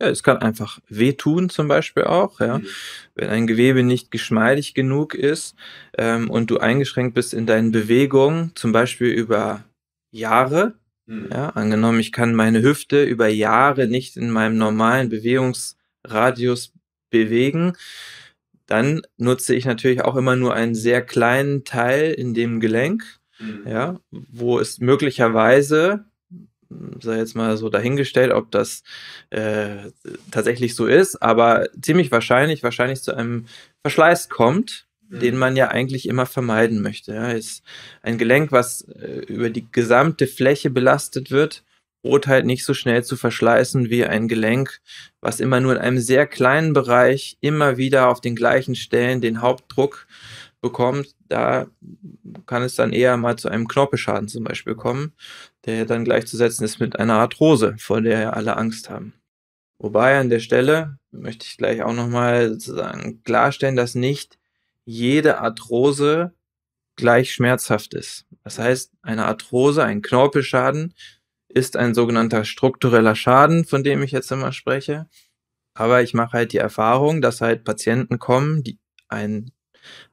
ja, es kann einfach wehtun, zum Beispiel auch. Ja. Mhm. Wenn ein Gewebe nicht geschmeidig genug ist ähm, und du eingeschränkt bist in deinen Bewegungen, zum Beispiel über Jahre, mhm. ja, angenommen, ich kann meine Hüfte über Jahre nicht in meinem normalen Bewegungsradius bewegen, dann nutze ich natürlich auch immer nur einen sehr kleinen Teil in dem Gelenk, mhm. ja, wo es möglicherweise sei jetzt mal so dahingestellt, ob das äh, tatsächlich so ist, aber ziemlich wahrscheinlich, wahrscheinlich zu einem Verschleiß kommt, mhm. den man ja eigentlich immer vermeiden möchte. Ja, ist ein Gelenk, was äh, über die gesamte Fläche belastet wird, droht halt nicht so schnell zu verschleißen wie ein Gelenk, was immer nur in einem sehr kleinen Bereich immer wieder auf den gleichen Stellen den Hauptdruck bekommt, da kann es dann eher mal zu einem Knorpelschaden zum Beispiel kommen, der dann gleichzusetzen ist mit einer Arthrose, vor der ja alle Angst haben. Wobei an der Stelle möchte ich gleich auch nochmal sozusagen klarstellen, dass nicht jede Arthrose gleich schmerzhaft ist. Das heißt, eine Arthrose, ein Knorpelschaden ist ein sogenannter struktureller Schaden, von dem ich jetzt immer spreche. Aber ich mache halt die Erfahrung, dass halt Patienten kommen, die einen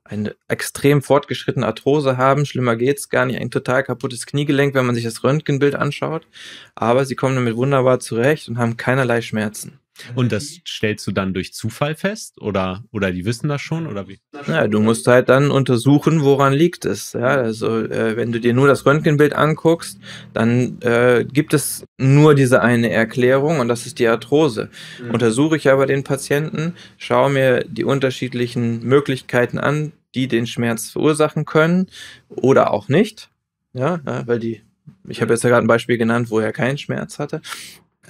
eine extrem fortgeschrittene Arthrose haben. Schlimmer geht es gar nicht. Ein total kaputtes Kniegelenk, wenn man sich das Röntgenbild anschaut. Aber sie kommen damit wunderbar zurecht und haben keinerlei Schmerzen. Und das stellst du dann durch Zufall fest oder, oder die wissen das schon oder wie? Ja, du musst halt dann untersuchen, woran liegt es. Ja, also äh, wenn du dir nur das Röntgenbild anguckst, dann äh, gibt es nur diese eine Erklärung und das ist die Arthrose. Mhm. Untersuche ich aber den Patienten, schaue mir die unterschiedlichen Möglichkeiten an, die den Schmerz verursachen können oder auch nicht. Ja, weil die, ich habe jetzt ja gerade ein Beispiel genannt, wo er keinen Schmerz hatte.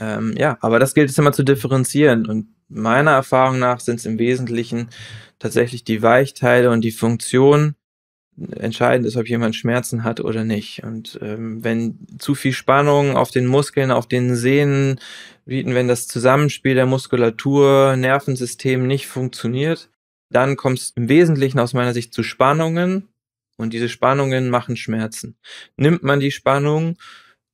Ähm, ja, aber das gilt es immer zu differenzieren. Und meiner Erfahrung nach sind es im Wesentlichen tatsächlich die Weichteile und die Funktion entscheidend ist, ob jemand Schmerzen hat oder nicht. Und ähm, wenn zu viel Spannung auf den Muskeln, auf den Sehnen bieten, wenn das Zusammenspiel der Muskulatur, Nervensystem nicht funktioniert, dann kommt es im Wesentlichen aus meiner Sicht zu Spannungen und diese Spannungen machen Schmerzen. Nimmt man die Spannung,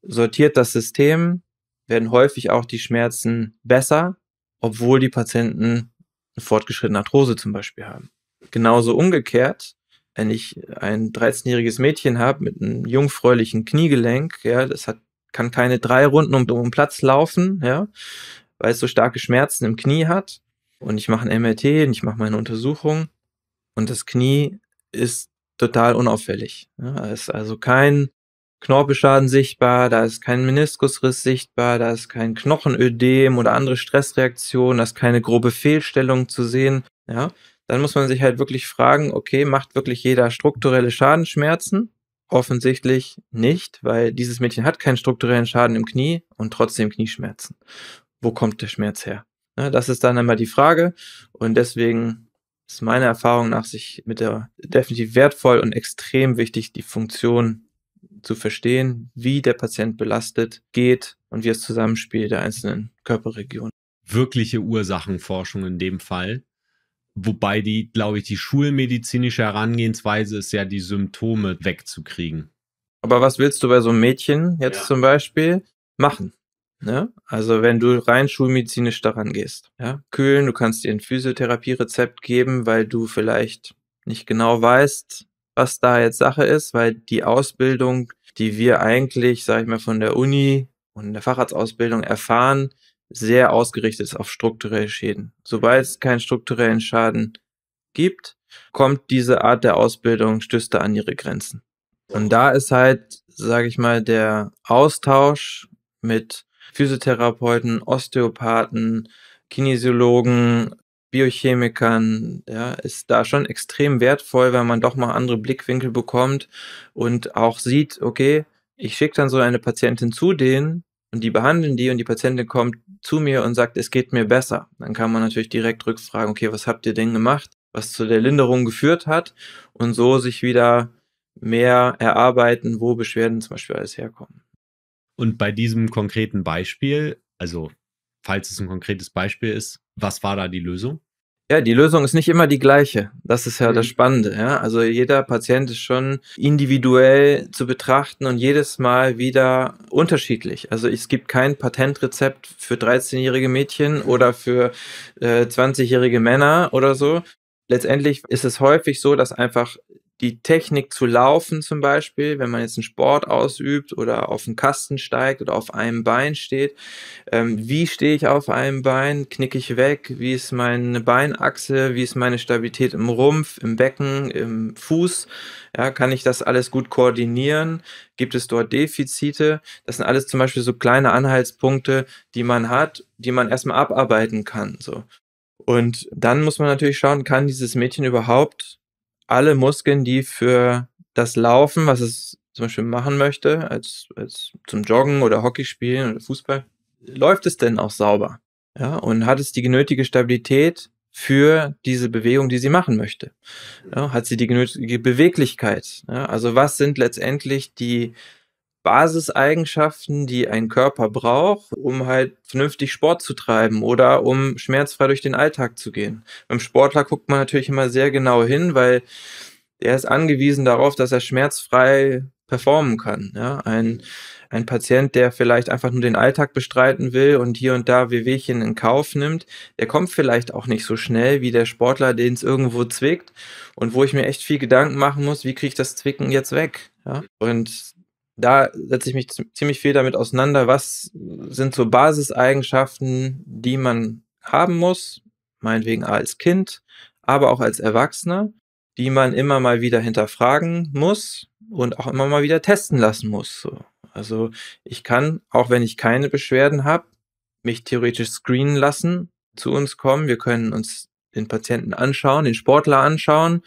sortiert das System, werden häufig auch die Schmerzen besser, obwohl die Patienten eine fortgeschrittene Arthrose zum Beispiel haben. Genauso umgekehrt, wenn ich ein 13-jähriges Mädchen habe mit einem jungfräulichen Kniegelenk, ja, das hat, kann keine drei Runden um, um den Platz laufen, ja, weil es so starke Schmerzen im Knie hat, und ich mache ein MRT und ich mache meine Untersuchung und das Knie ist total unauffällig. Ja, da ist also kein Knorpelschaden sichtbar, da ist kein Meniskusriss sichtbar, da ist kein Knochenödem oder andere Stressreaktionen, da ist keine grobe Fehlstellung zu sehen. Ja, dann muss man sich halt wirklich fragen, okay, macht wirklich jeder strukturelle Schadenschmerzen? Offensichtlich nicht, weil dieses Mädchen hat keinen strukturellen Schaden im Knie und trotzdem Knieschmerzen. Wo kommt der Schmerz her? Ne, das ist dann immer die Frage. Und deswegen ist meiner Erfahrung nach sich mit der definitiv wertvoll und extrem wichtig, die Funktion zu verstehen, wie der Patient belastet geht und wie das Zusammenspiel der einzelnen Körperregionen. Wirkliche Ursachenforschung in dem Fall. Wobei die, glaube ich, die schulmedizinische Herangehensweise ist ja, die Symptome wegzukriegen. Aber was willst du bei so einem Mädchen jetzt ja. zum Beispiel machen? Ne? Also wenn du rein schulmedizinisch daran gehst. Ja? Kühlen, du kannst dir ein Physiotherapierezept geben, weil du vielleicht nicht genau weißt, was da jetzt Sache ist, weil die Ausbildung, die wir eigentlich, sage ich mal, von der Uni und der Facharztausbildung erfahren, sehr ausgerichtet ist auf strukturelle Schäden. Sobald es keinen strukturellen Schaden gibt, kommt diese Art der Ausbildung, stößt da an ihre Grenzen. Und da ist halt, sage ich mal, der Austausch mit Physiotherapeuten, Osteopathen, Kinesiologen, Biochemikern, ja, ist da schon extrem wertvoll, wenn man doch mal andere Blickwinkel bekommt und auch sieht, okay, ich schicke dann so eine Patientin zu denen und die behandeln die und die Patientin kommt zu mir und sagt, es geht mir besser. Dann kann man natürlich direkt rückfragen, okay, was habt ihr denn gemacht, was zu der Linderung geführt hat und so sich wieder mehr erarbeiten, wo Beschwerden zum Beispiel alles herkommen. Und bei diesem konkreten Beispiel, also falls es ein konkretes Beispiel ist, was war da die Lösung? Ja, die Lösung ist nicht immer die gleiche. Das ist ja das mhm. Spannende. Ja? Also jeder Patient ist schon individuell zu betrachten und jedes Mal wieder unterschiedlich. Also es gibt kein Patentrezept für 13-jährige Mädchen oder für äh, 20-jährige Männer oder so. Letztendlich ist es häufig so, dass einfach die Technik zu laufen zum Beispiel, wenn man jetzt einen Sport ausübt oder auf den Kasten steigt oder auf einem Bein steht. Ähm, wie stehe ich auf einem Bein? Knicke ich weg? Wie ist meine Beinachse? Wie ist meine Stabilität im Rumpf, im Becken, im Fuß? Ja, kann ich das alles gut koordinieren? Gibt es dort Defizite? Das sind alles zum Beispiel so kleine Anhaltspunkte, die man hat, die man erstmal abarbeiten kann. So. Und dann muss man natürlich schauen, kann dieses Mädchen überhaupt alle Muskeln, die für das Laufen, was es zum Beispiel machen möchte, als, als zum Joggen oder Hockey spielen oder Fußball, läuft es denn auch sauber? Ja, und hat es die genötige Stabilität für diese Bewegung, die sie machen möchte? Ja, hat sie die genötige Beweglichkeit? Ja, also was sind letztendlich die Basiseigenschaften, die ein Körper braucht, um halt vernünftig Sport zu treiben oder um schmerzfrei durch den Alltag zu gehen. Beim Sportler guckt man natürlich immer sehr genau hin, weil er ist angewiesen darauf, dass er schmerzfrei performen kann. Ja, ein, ein Patient, der vielleicht einfach nur den Alltag bestreiten will und hier und da Wehwehchen in Kauf nimmt, der kommt vielleicht auch nicht so schnell wie der Sportler, den es irgendwo zwickt und wo ich mir echt viel Gedanken machen muss, wie kriege ich das Zwicken jetzt weg? Ja? Und da setze ich mich ziemlich viel damit auseinander, was sind so Basiseigenschaften, die man haben muss, meinetwegen als Kind, aber auch als Erwachsener, die man immer mal wieder hinterfragen muss und auch immer mal wieder testen lassen muss. So. Also ich kann, auch wenn ich keine Beschwerden habe, mich theoretisch screenen lassen, zu uns kommen. Wir können uns den Patienten anschauen, den Sportler anschauen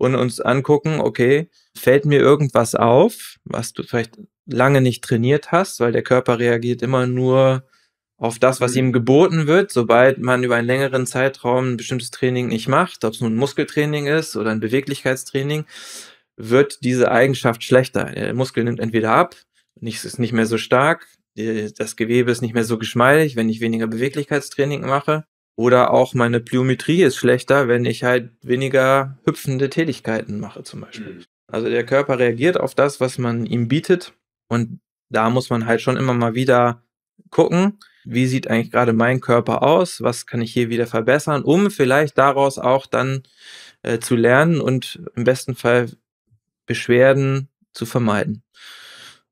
und uns angucken, okay, fällt mir irgendwas auf, was du vielleicht lange nicht trainiert hast, weil der Körper reagiert immer nur auf das, was mhm. ihm geboten wird, sobald man über einen längeren Zeitraum ein bestimmtes Training nicht macht, ob es nun ein Muskeltraining ist oder ein Beweglichkeitstraining, wird diese Eigenschaft schlechter. Der Muskel nimmt entweder ab, nichts ist nicht mehr so stark, äh, das Gewebe ist nicht mehr so geschmeidig, wenn ich weniger Beweglichkeitstraining mache. Oder auch meine Plyometrie ist schlechter, wenn ich halt weniger hüpfende Tätigkeiten mache zum Beispiel. Mhm. Also der Körper reagiert auf das, was man ihm bietet. Und da muss man halt schon immer mal wieder gucken, wie sieht eigentlich gerade mein Körper aus, was kann ich hier wieder verbessern, um vielleicht daraus auch dann äh, zu lernen und im besten Fall Beschwerden zu vermeiden.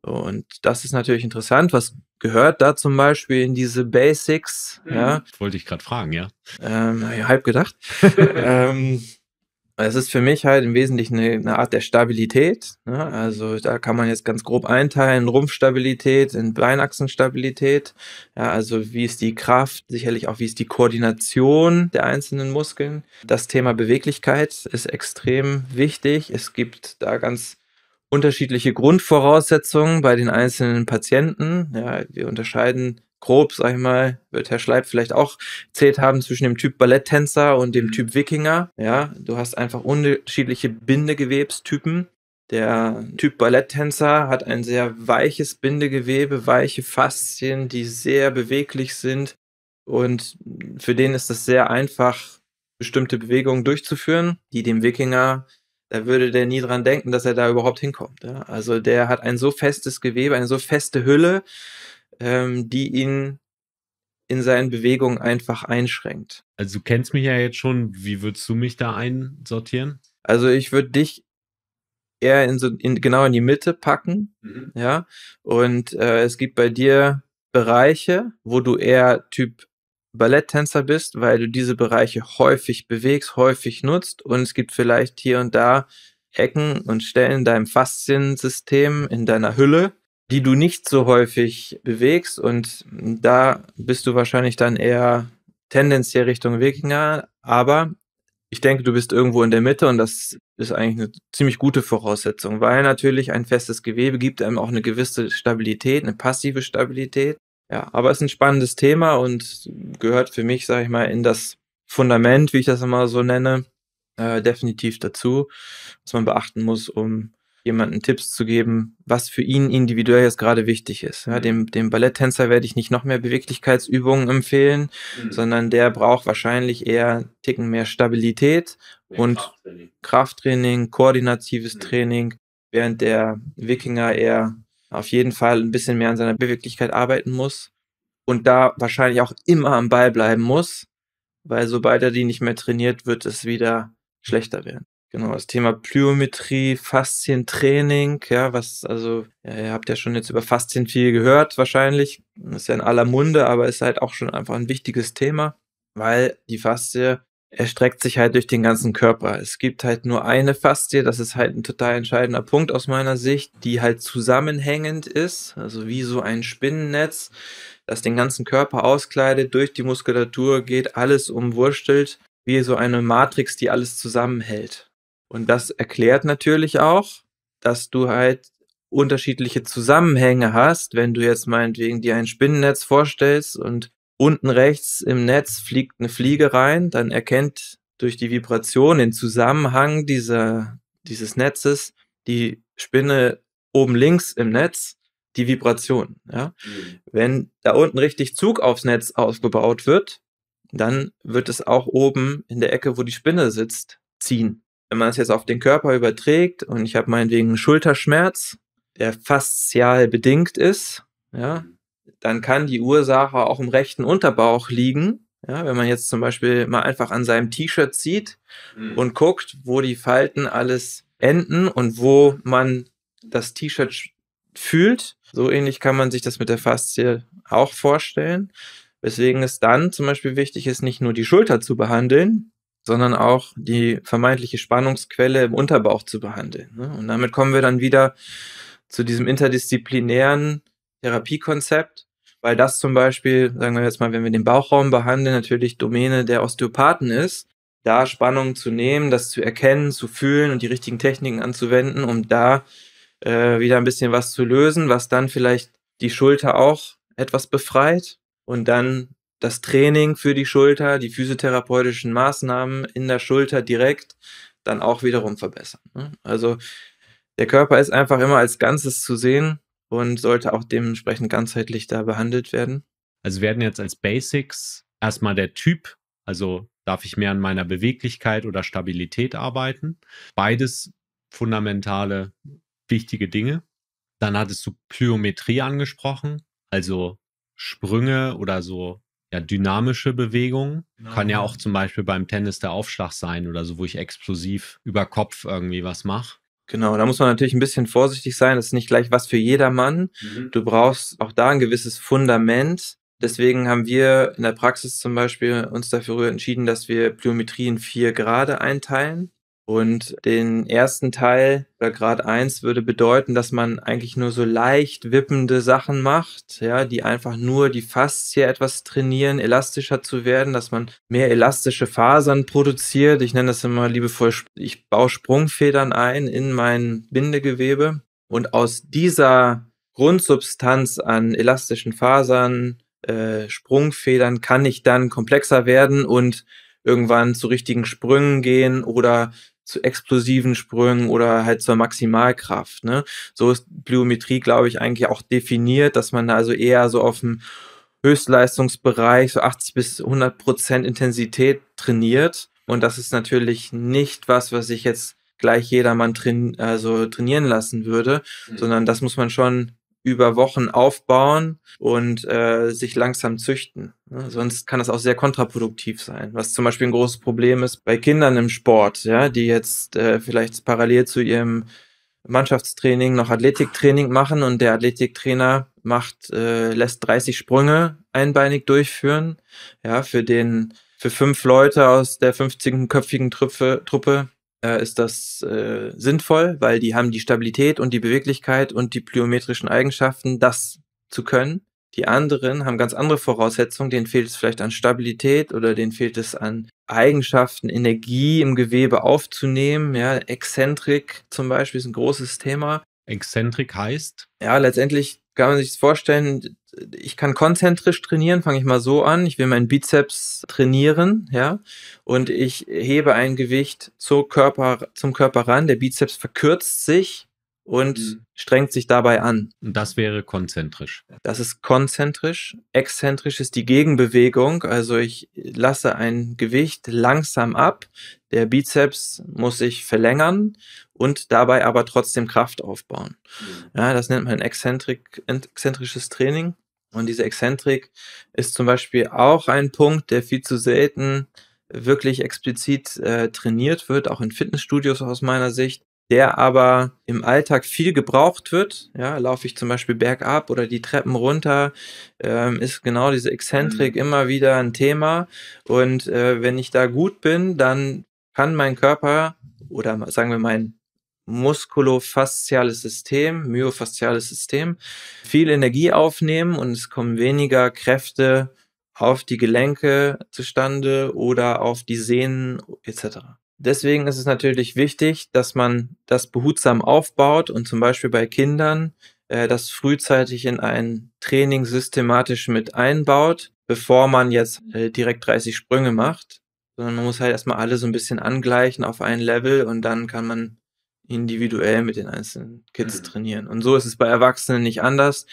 Und das ist natürlich interessant, was gehört da zum Beispiel in diese Basics. Mhm. Ja. Wollte ich gerade fragen, ja. Ähm, halb gedacht. *laughs* ähm, es ist für mich halt im Wesentlichen eine, eine Art der Stabilität. Ne? Also da kann man jetzt ganz grob einteilen, Rumpfstabilität, in Beinachsenstabilität. Ja, also wie ist die Kraft, sicherlich auch wie ist die Koordination der einzelnen Muskeln. Das Thema Beweglichkeit ist extrem wichtig. Es gibt da ganz unterschiedliche Grundvoraussetzungen bei den einzelnen Patienten. Ja, wir unterscheiden grob, sag ich mal, wird Herr Schleib vielleicht auch zählt haben, zwischen dem Typ Balletttänzer und dem mhm. Typ Wikinger. Ja, du hast einfach unterschiedliche Bindegewebstypen. Der Typ Balletttänzer hat ein sehr weiches Bindegewebe, weiche Faszien, die sehr beweglich sind. Und für den ist es sehr einfach, bestimmte Bewegungen durchzuführen, die dem Wikinger da würde der nie dran denken, dass er da überhaupt hinkommt. Ja? Also der hat ein so festes Gewebe, eine so feste Hülle, ähm, die ihn in seinen Bewegungen einfach einschränkt. Also du kennst mich ja jetzt schon, wie würdest du mich da einsortieren? Also ich würde dich eher in so, in, genau in die Mitte packen, mhm. ja. Und äh, es gibt bei dir Bereiche, wo du eher Typ Balletttänzer bist, weil du diese Bereiche häufig bewegst, häufig nutzt und es gibt vielleicht hier und da Ecken und Stellen in deinem Fasziensystem, in deiner Hülle, die du nicht so häufig bewegst und da bist du wahrscheinlich dann eher tendenziell Richtung Wikinger, aber ich denke, du bist irgendwo in der Mitte und das ist eigentlich eine ziemlich gute Voraussetzung, weil natürlich ein festes Gewebe gibt einem auch eine gewisse Stabilität, eine passive Stabilität ja, aber es ist ein spannendes Thema und gehört für mich, sage ich mal, in das Fundament, wie ich das immer so nenne, äh, definitiv dazu, was man beachten muss, um jemanden Tipps zu geben, was für ihn individuell jetzt gerade wichtig ist. Ja, dem, dem Balletttänzer werde ich nicht noch mehr Beweglichkeitsübungen empfehlen, mhm. sondern der braucht wahrscheinlich eher einen Ticken mehr Stabilität mehr und Krafttraining. Krafttraining, koordinatives mhm. Training, während der Wikinger eher auf jeden Fall ein bisschen mehr an seiner Beweglichkeit arbeiten muss und da wahrscheinlich auch immer am Ball bleiben muss, weil sobald er die nicht mehr trainiert, wird es wieder schlechter werden. Genau, das Thema Plyometrie, Faszientraining, ja, was, also, ihr habt ja schon jetzt über Faszien viel gehört, wahrscheinlich. Ist ja in aller Munde, aber ist halt auch schon einfach ein wichtiges Thema, weil die Faszie erstreckt sich halt durch den ganzen Körper. Es gibt halt nur eine Faszie, das ist halt ein total entscheidender Punkt aus meiner Sicht, die halt zusammenhängend ist, also wie so ein Spinnennetz, das den ganzen Körper auskleidet, durch die Muskulatur geht, alles umwurstelt, wie so eine Matrix, die alles zusammenhält. Und das erklärt natürlich auch, dass du halt unterschiedliche Zusammenhänge hast, wenn du jetzt meinetwegen dir ein Spinnennetz vorstellst und unten rechts im Netz fliegt eine Fliege rein, dann erkennt durch die Vibration den Zusammenhang dieser, dieses Netzes die Spinne oben links im Netz die Vibration. Ja? Mhm. Wenn da unten richtig Zug aufs Netz aufgebaut wird, dann wird es auch oben in der Ecke, wo die Spinne sitzt, ziehen. Wenn man es jetzt auf den Körper überträgt und ich habe meinetwegen einen Schulterschmerz, der faszial bedingt ist, ja, dann kann die Ursache auch im rechten Unterbauch liegen. Ja, wenn man jetzt zum Beispiel mal einfach an seinem T-Shirt zieht mhm. und guckt, wo die Falten alles enden und wo man das T-Shirt fühlt. So ähnlich kann man sich das mit der Faszie auch vorstellen. Weswegen es dann zum Beispiel wichtig ist, nicht nur die Schulter zu behandeln, sondern auch die vermeintliche Spannungsquelle im Unterbauch zu behandeln. Ne? Und damit kommen wir dann wieder zu diesem interdisziplinären Therapiekonzept, weil das zum Beispiel, sagen wir jetzt mal, wenn wir den Bauchraum behandeln, natürlich Domäne der Osteopathen ist, da Spannungen zu nehmen, das zu erkennen, zu fühlen und die richtigen Techniken anzuwenden, um da äh, wieder ein bisschen was zu lösen, was dann vielleicht die Schulter auch etwas befreit und dann das Training für die Schulter, die physiotherapeutischen Maßnahmen in der Schulter direkt dann auch wiederum verbessern. Ne? Also der Körper ist einfach immer als Ganzes zu sehen und sollte auch dementsprechend ganzheitlich da behandelt werden. Also werden jetzt als Basics erstmal der Typ, also darf ich mehr an meiner Beweglichkeit oder Stabilität arbeiten. Beides fundamentale, wichtige Dinge. Dann hattest du Plyometrie angesprochen, also Sprünge oder so ja, dynamische Bewegungen. Genau. Kann ja auch zum Beispiel beim Tennis der Aufschlag sein oder so, wo ich explosiv über Kopf irgendwie was mache. Genau, da muss man natürlich ein bisschen vorsichtig sein. Das ist nicht gleich was für jedermann. Mhm. Du brauchst auch da ein gewisses Fundament. Deswegen haben wir in der Praxis zum Beispiel uns dafür entschieden, dass wir Plyometrie in vier Grade einteilen. Und den ersten Teil oder Grad 1 würde bedeuten, dass man eigentlich nur so leicht wippende Sachen macht, ja, die einfach nur die Faszie etwas trainieren, elastischer zu werden, dass man mehr elastische Fasern produziert. Ich nenne das immer liebevoll, ich baue Sprungfedern ein in mein Bindegewebe. Und aus dieser Grundsubstanz an elastischen Fasern, äh, Sprungfedern kann ich dann komplexer werden und irgendwann zu richtigen Sprüngen gehen oder zu explosiven Sprüngen oder halt zur Maximalkraft. Ne? So ist Plyometrie, glaube ich, eigentlich auch definiert, dass man da also eher so auf dem Höchstleistungsbereich so 80 bis 100 Prozent Intensität trainiert. Und das ist natürlich nicht was, was ich jetzt gleich jedermann train also trainieren lassen würde, mhm. sondern das muss man schon über Wochen aufbauen und äh, sich langsam züchten. Ne? Sonst kann das auch sehr kontraproduktiv sein, was zum Beispiel ein großes Problem ist bei Kindern im Sport, ja, die jetzt äh, vielleicht parallel zu ihrem Mannschaftstraining noch Athletiktraining machen und der Athletiktrainer macht, äh, lässt 30 Sprünge einbeinig durchführen, ja, für den, für fünf Leute aus der 50-köpfigen Truppe, Truppe äh, ist das äh, sinnvoll, weil die haben die Stabilität und die Beweglichkeit und die plyometrischen Eigenschaften, das zu können. Die anderen haben ganz andere Voraussetzungen, denen fehlt es vielleicht an Stabilität oder denen fehlt es an Eigenschaften, Energie im Gewebe aufzunehmen. Ja, Exzentrik zum Beispiel ist ein großes Thema. Exzentrik heißt? Ja, letztendlich kann man sich vorstellen, ich kann konzentrisch trainieren, fange ich mal so an. Ich will meinen Bizeps trainieren, ja, und ich hebe ein Gewicht zum Körper, zum Körper ran. Der Bizeps verkürzt sich und mhm. strengt sich dabei an. Das wäre konzentrisch. Das ist konzentrisch. Exzentrisch ist die Gegenbewegung. Also ich lasse ein Gewicht langsam ab. Der Bizeps muss sich verlängern und dabei aber trotzdem Kraft aufbauen. Mhm. Ja, das nennt man exzentrik, exzentrisches Training. Und diese Exzentrik ist zum Beispiel auch ein Punkt, der viel zu selten wirklich explizit äh, trainiert wird, auch in Fitnessstudios aus meiner Sicht der aber im Alltag viel gebraucht wird. Ja, laufe ich zum Beispiel bergab oder die Treppen runter, ähm, ist genau diese Exzentrik mhm. immer wieder ein Thema. Und äh, wenn ich da gut bin, dann kann mein Körper oder sagen wir mein muskulofasziales System, myofasziales System, viel Energie aufnehmen und es kommen weniger Kräfte auf die Gelenke zustande oder auf die Sehnen etc. Deswegen ist es natürlich wichtig, dass man das behutsam aufbaut und zum Beispiel bei Kindern äh, das frühzeitig in ein Training systematisch mit einbaut, bevor man jetzt äh, direkt 30 Sprünge macht, sondern man muss halt erstmal alle so ein bisschen angleichen auf ein Level und dann kann man individuell mit den einzelnen Kids mhm. trainieren. Und so ist es bei Erwachsenen nicht anders.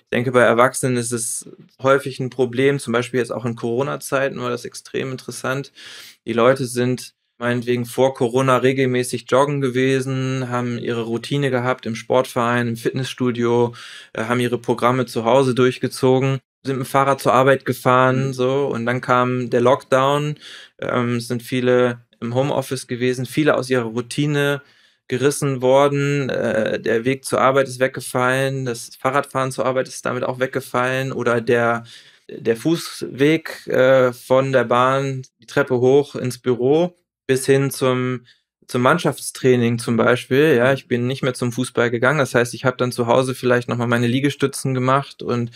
Ich denke, bei Erwachsenen ist es häufig ein Problem, zum Beispiel jetzt auch in Corona-Zeiten war das extrem interessant. Die Leute sind meinetwegen vor Corona regelmäßig joggen gewesen, haben ihre Routine gehabt im Sportverein, im Fitnessstudio, äh, haben ihre Programme zu Hause durchgezogen, sind mit dem Fahrrad zur Arbeit gefahren, mhm. so und dann kam der Lockdown, ähm, sind viele im Homeoffice gewesen, viele aus ihrer Routine gerissen worden, äh, der Weg zur Arbeit ist weggefallen, das Fahrradfahren zur Arbeit ist damit auch weggefallen oder der der Fußweg äh, von der Bahn die Treppe hoch ins Büro bis hin zum, zum Mannschaftstraining zum Beispiel. Ja, ich bin nicht mehr zum Fußball gegangen. Das heißt, ich habe dann zu Hause vielleicht nochmal meine Liegestützen gemacht und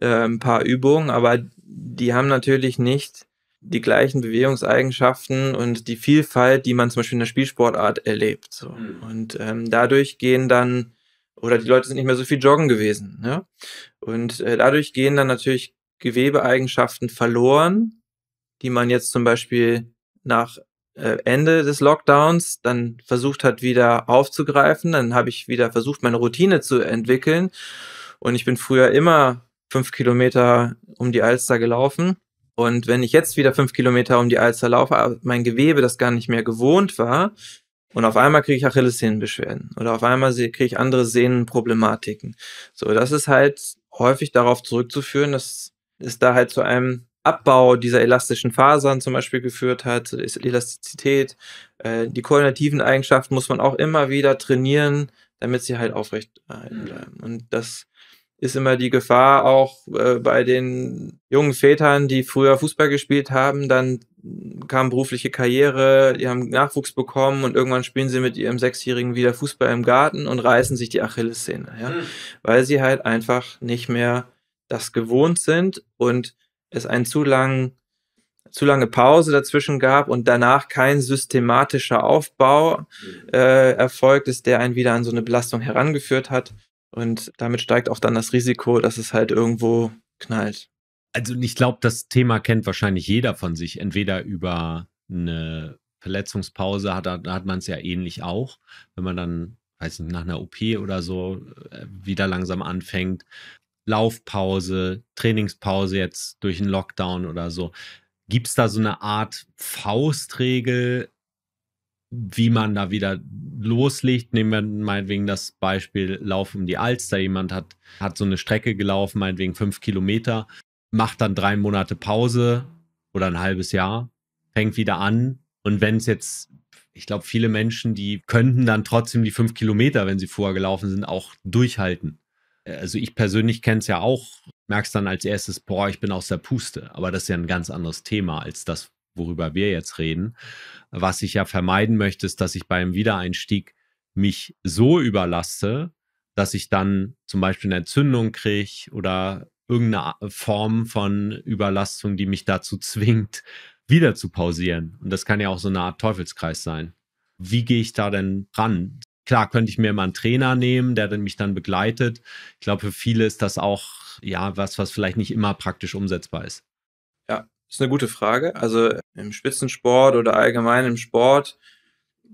äh, ein paar Übungen, aber die haben natürlich nicht die gleichen Bewegungseigenschaften und die Vielfalt, die man zum Beispiel in der Spielsportart erlebt. So. Hm. Und ähm, dadurch gehen dann, oder die Leute sind nicht mehr so viel joggen gewesen. Ja? Ne? Und äh, dadurch gehen dann natürlich Gewebeeigenschaften verloren, die man jetzt zum Beispiel nach äh, Ende des Lockdowns dann versucht hat, wieder aufzugreifen. Dann habe ich wieder versucht, meine Routine zu entwickeln. Und ich bin früher immer fünf Kilometer um die Alster gelaufen. Und wenn ich jetzt wieder fünf Kilometer um die Alster laufe, mein Gewebe das gar nicht mehr gewohnt war, und auf einmal kriege ich Achillessehnenbeschwerden oder auf einmal kriege ich andere Sehnenproblematiken. So, das ist halt häufig darauf zurückzuführen, dass es da halt zu einem Abbau dieser elastischen Fasern zum Beispiel geführt hat, zur Elastizität. Äh, die koordinativen Eigenschaften muss man auch immer wieder trainieren, damit sie halt aufrecht äh, bleiben. Und das ist immer die Gefahr auch äh, bei den jungen Vätern, die früher Fußball gespielt haben, dann kam berufliche Karriere, die haben Nachwuchs bekommen und irgendwann spielen sie mit ihrem Sechsjährigen wieder Fußball im Garten und reißen sich die Achillessehne, ja? Hm. weil sie halt einfach nicht mehr das gewohnt sind und es einen zu langen zu lange Pause dazwischen gab und danach kein systematischer Aufbau mhm. äh, erfolgt ist, der einen wieder an so eine Belastung herangeführt hat. Und damit steigt auch dann das Risiko, dass es halt irgendwo knallt. Also ich glaube, das Thema kennt wahrscheinlich jeder von sich. Entweder über eine Verletzungspause hat, hat man es ja ähnlich auch, wenn man dann, weiß nicht, nach einer OP oder so äh, wieder langsam anfängt, Laufpause, Trainingspause jetzt durch einen Lockdown oder so. Gibt es da so eine Art Faustregel, wie man da wieder loslegt? Nehmen wir meinetwegen das Beispiel Lauf um die Alster. Jemand hat, hat so eine Strecke gelaufen, meinetwegen fünf Kilometer, macht dann drei Monate Pause oder ein halbes Jahr, fängt wieder an. Und wenn es jetzt, ich glaube, viele Menschen, die könnten dann trotzdem die fünf Kilometer, wenn sie vorher gelaufen sind, auch durchhalten. Äh, also ich persönlich kenne es ja auch, merkst dann als erstes, boah, ich bin aus der Puste. Aber das ist ja ein ganz anderes Thema als das, worüber wir jetzt reden. Was ich ja vermeiden möchte, ist, dass ich beim Wiedereinstieg mich so überlaste, dass ich dann zum Beispiel eine Entzündung kriege oder irgendeine äh, Form von Überlastung, die mich dazu zwingt, wieder zu pausieren. Und das kann ja auch so eine Art Teufelskreis sein. Wie gehe ich da denn ran? Klar, könnte ich mir mal einen Trainer nehmen, der mich dann begleitet. Ich glaube, für viele ist das auch ja was, was vielleicht nicht immer praktisch umsetzbar ist. Ja, ist eine gute Frage. Also im Spitzensport oder allgemein im Sport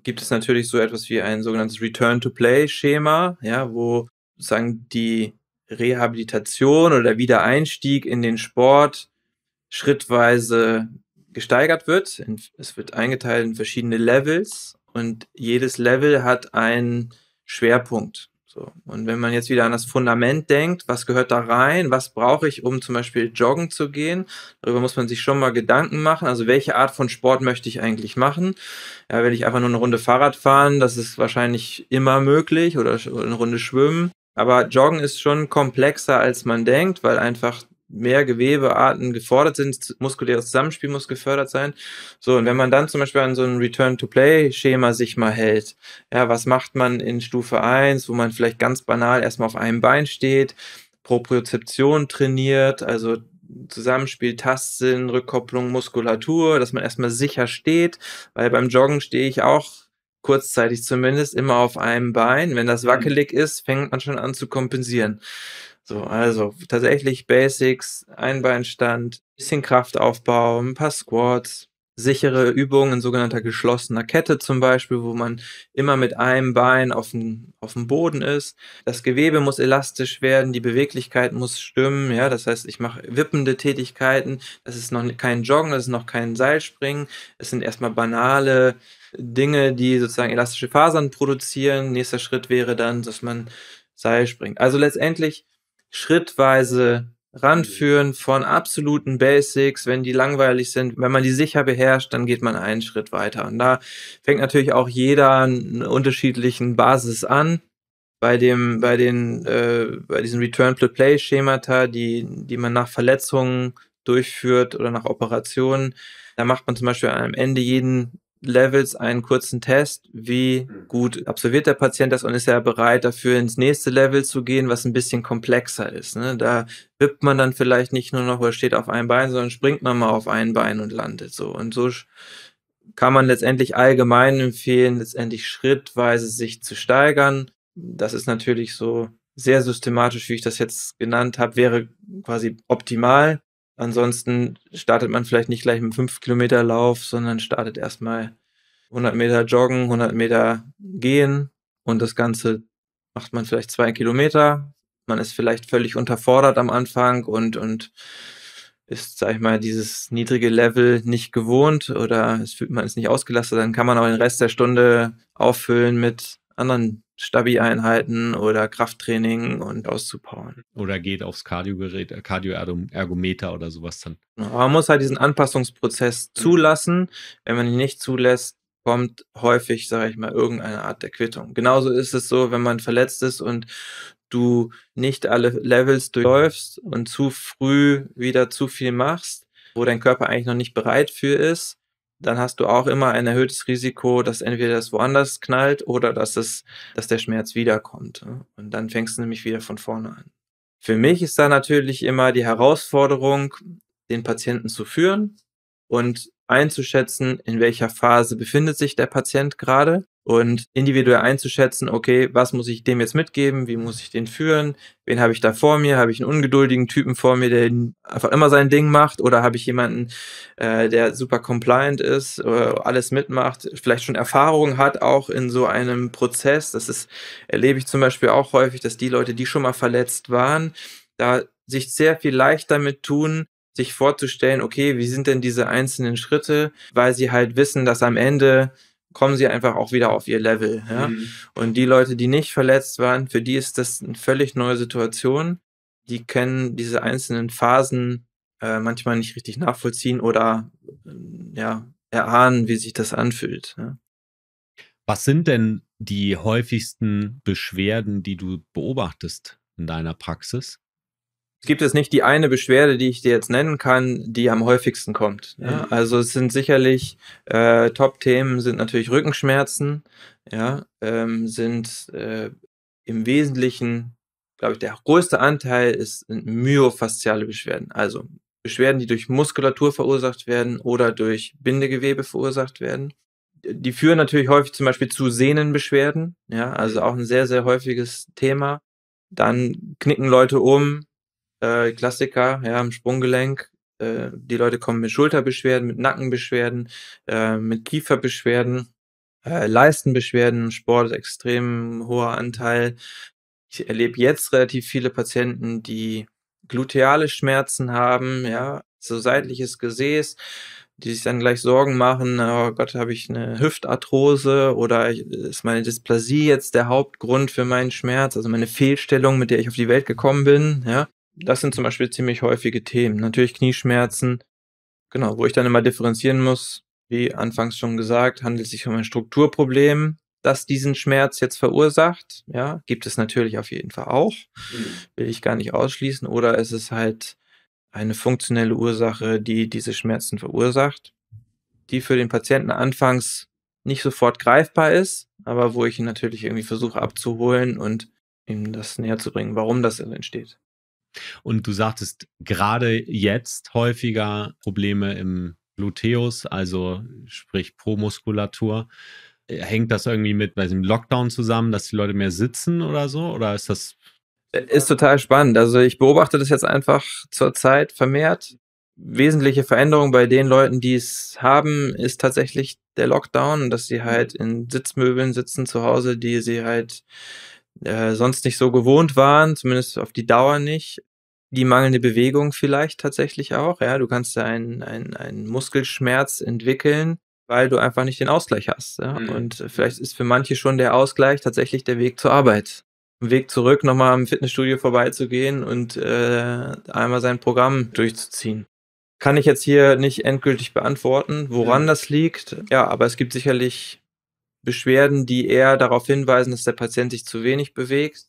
gibt es natürlich so etwas wie ein sogenanntes Return-to-Play-Schema, ja, wo sozusagen die Rehabilitation oder der Wiedereinstieg in den Sport schrittweise gesteigert wird. Es wird eingeteilt in verschiedene Levels und jedes Level hat einen Schwerpunkt. So. Und wenn man jetzt wieder an das Fundament denkt, was gehört da rein, was brauche ich, um zum Beispiel joggen zu gehen, darüber muss man sich schon mal Gedanken machen. Also welche Art von Sport möchte ich eigentlich machen? Ja, will ich einfach nur eine Runde Fahrrad fahren, das ist wahrscheinlich immer möglich oder eine Runde schwimmen. Aber Joggen ist schon komplexer, als man denkt, weil einfach mehr Gewebearten gefordert sind, muskuläres Zusammenspiel muss gefördert sein. So, und wenn man dann zum Beispiel an so ein Return-to-Play-Schema sich mal hält, ja, was macht man in Stufe 1, wo man vielleicht ganz banal erstmal auf einem Bein steht, Propriozeption trainiert, also Zusammenspiel, Tastsinn, Rückkopplung, Muskulatur, dass man erstmal sicher steht, weil beim Joggen stehe ich auch kurzzeitig zumindest immer auf einem Bein. Wenn das wackelig ist, fängt man schon an zu kompensieren. So, also tatsächlich Basics, Einbeinstand, bisschen Kraftaufbau, ein paar Squats, sichere Übungen in sogenannter geschlossener Kette zum Beispiel, wo man immer mit einem Bein auf dem, auf dem Boden ist. Das Gewebe muss elastisch werden, die Beweglichkeit muss stimmen. Ja, das heißt, ich mache wippende Tätigkeiten. Das ist noch kein Joggen, das ist noch kein Seilspringen. Es sind erstmal banale Dinge, die sozusagen elastische Fasern produzieren. Nächster Schritt wäre dann, dass man Seil springt. Also letztendlich schrittweise ranführen mhm. von absoluten Basics, wenn die langweilig sind. Wenn man die sicher beherrscht, dann geht man einen Schritt weiter. Und da fängt natürlich auch jeder einen unterschiedlichen Basis an. Bei dem, bei den, äh, bei diesen Return-to-Play-Schemata, die, die man nach Verletzungen durchführt oder nach Operationen, da macht man zum Beispiel am Ende jeden Levels einen kurzen Test, wie mhm. gut absolviert der Patient das und ist er bereit dafür ins nächste Level zu gehen, was ein bisschen komplexer ist. Ne? Da wippt man dann vielleicht nicht nur noch oder steht auf einem Bein, sondern springt man mal auf ein Bein und landet so. Und so kann man letztendlich allgemein empfehlen, letztendlich schrittweise sich zu steigern. Das ist natürlich so sehr systematisch, wie ich das jetzt genannt habe, wäre quasi optimal. Ansonsten startet man vielleicht nicht gleich mit einem 5-Kilometer-Lauf, sondern startet erstmal 100 Meter joggen, 100 Meter gehen und das Ganze macht man vielleicht zwei Kilometer. Man ist vielleicht völlig unterfordert am Anfang und, und ist, sag ich mal, dieses niedrige Level nicht gewohnt oder es fühlt man es nicht ausgelastet, dann kann man auch den Rest der Stunde auffüllen mit anderen Stabi-Einheiten oder Krafttraining und auszupowern. Oder geht aufs Kardiogerät, Kardioergometer äh, oder sowas dann. Genau, man muss halt diesen Anpassungsprozess mhm. zulassen. Wenn man ihn nicht zulässt, kommt häufig, sage ich mal, irgendeine Art der Quittung. Genauso ist es so, wenn man verletzt ist und du nicht alle Levels durchläufst und zu früh wieder zu viel machst, wo dein Körper eigentlich noch nicht bereit für ist, dann hast du auch immer ein erhöhtes Risiko, dass entweder das woanders knallt oder dass, es, dass der Schmerz wiederkommt. Und dann fängst du nämlich wieder von vorne an. Für mich ist da natürlich immer die Herausforderung, den Patienten zu führen und einzuschätzen, in welcher Phase befindet sich der Patient gerade und individuell einzuschätzen, okay, was muss ich dem jetzt mitgeben, wie muss ich den führen, wen habe ich da vor mir, habe ich einen ungeduldigen Typen vor mir, der einfach immer sein Ding macht oder habe ich jemanden, äh, der super compliant ist, äh, alles mitmacht, vielleicht schon Erfahrung hat auch in so einem Prozess, das ist, erlebe ich zum Beispiel auch häufig, dass die Leute, die schon mal verletzt waren, da sich sehr viel leichter damit tun, sich vorzustellen, okay, wie sind denn diese einzelnen Schritte, weil sie halt wissen, dass am Ende kommen sie einfach auch wieder auf ihr Level. Ja? Mhm. Und die Leute, die nicht verletzt waren, für die ist das eine völlig neue Situation. Die können diese einzelnen Phasen äh, manchmal nicht richtig nachvollziehen oder äh, ja, erahnen, wie sich das anfühlt. Ja? Was sind denn die häufigsten Beschwerden, die du beobachtest in deiner Praxis? gibt es nicht die eine Beschwerde, die ich dir jetzt nennen kann, die am häufigsten kommt. Ne? Ja? Also es sind sicherlich äh, Top-Themen sind natürlich Rückenschmerzen, ja, ähm, sind äh, im Wesentlichen, glaube ich, der größte Anteil ist sind myofasziale Beschwerden, also Beschwerden, die durch Muskulatur verursacht werden oder durch Bindegewebe verursacht werden. Die führen natürlich häufig zum Beispiel zu Sehnenbeschwerden, ja, also mhm. auch ein sehr, sehr häufiges Thema. Dann knicken Leute um, äh, Klassiker, ja, im Sprunggelenk. Äh, die Leute kommen mit Schulterbeschwerden, mit Nackenbeschwerden, äh, mit Kieferbeschwerden, äh, Leistenbeschwerden. Sport ist extrem hoher Anteil. Ich erlebe jetzt relativ viele Patienten, die gluteale Schmerzen haben, ja, so seitliches Gesäß, die sich dann gleich Sorgen machen, oh Gott, habe ich eine Hüftarthrose oder ist meine Dysplasie jetzt der Hauptgrund für meinen Schmerz, also meine Fehlstellung, mit der ich auf die Welt gekommen bin, ja. Das sind zum Beispiel ziemlich häufige Themen. Natürlich Knieschmerzen, genau, wo ich dann immer differenzieren muss. Wie anfangs schon gesagt, handelt es sich um ein Strukturproblem, das diesen Schmerz jetzt verursacht. Ja, gibt es natürlich auf jeden Fall auch. Mhm. Will ich gar nicht ausschließen. Oder ist es halt eine funktionelle Ursache, die diese Schmerzen verursacht, die für den Patienten anfangs nicht sofort greifbar ist, aber wo ich ihn natürlich irgendwie versuche abzuholen und ihm das näher zu bringen, warum das entsteht. Und du sagtest gerade jetzt häufiger Probleme im Gluteus, also sprich Promuskulatur. Äh, hängt das irgendwie mit dem Lockdown zusammen, dass die Leute mehr sitzen oder so? Oder ist das. Äh, ist total spannend. Also ich beobachte das jetzt einfach zurzeit vermehrt. Wesentliche Veränderung bei den Leuten, die es haben, ist tatsächlich der Lockdown, dass sie mhm. halt in Sitzmöbeln sitzen zu Hause, die sie halt äh, sonst nicht so gewohnt waren, zumindest auf die Dauer nicht. Die mangelnde Bewegung vielleicht tatsächlich auch. Ja, du kannst da einen, einen, einen Muskelschmerz entwickeln, weil du einfach nicht den Ausgleich hast. Ja? Mhm. Und vielleicht ist für manche schon der Ausgleich tatsächlich der Weg zur Arbeit. Weg zurück, nochmal im Fitnessstudio vorbeizugehen und äh, einmal sein Programm durchzuziehen. Kann ich jetzt hier nicht endgültig beantworten, woran ja. das liegt. Ja, aber es gibt sicherlich Beschwerden, die eher darauf hinweisen, dass der Patient sich zu wenig bewegt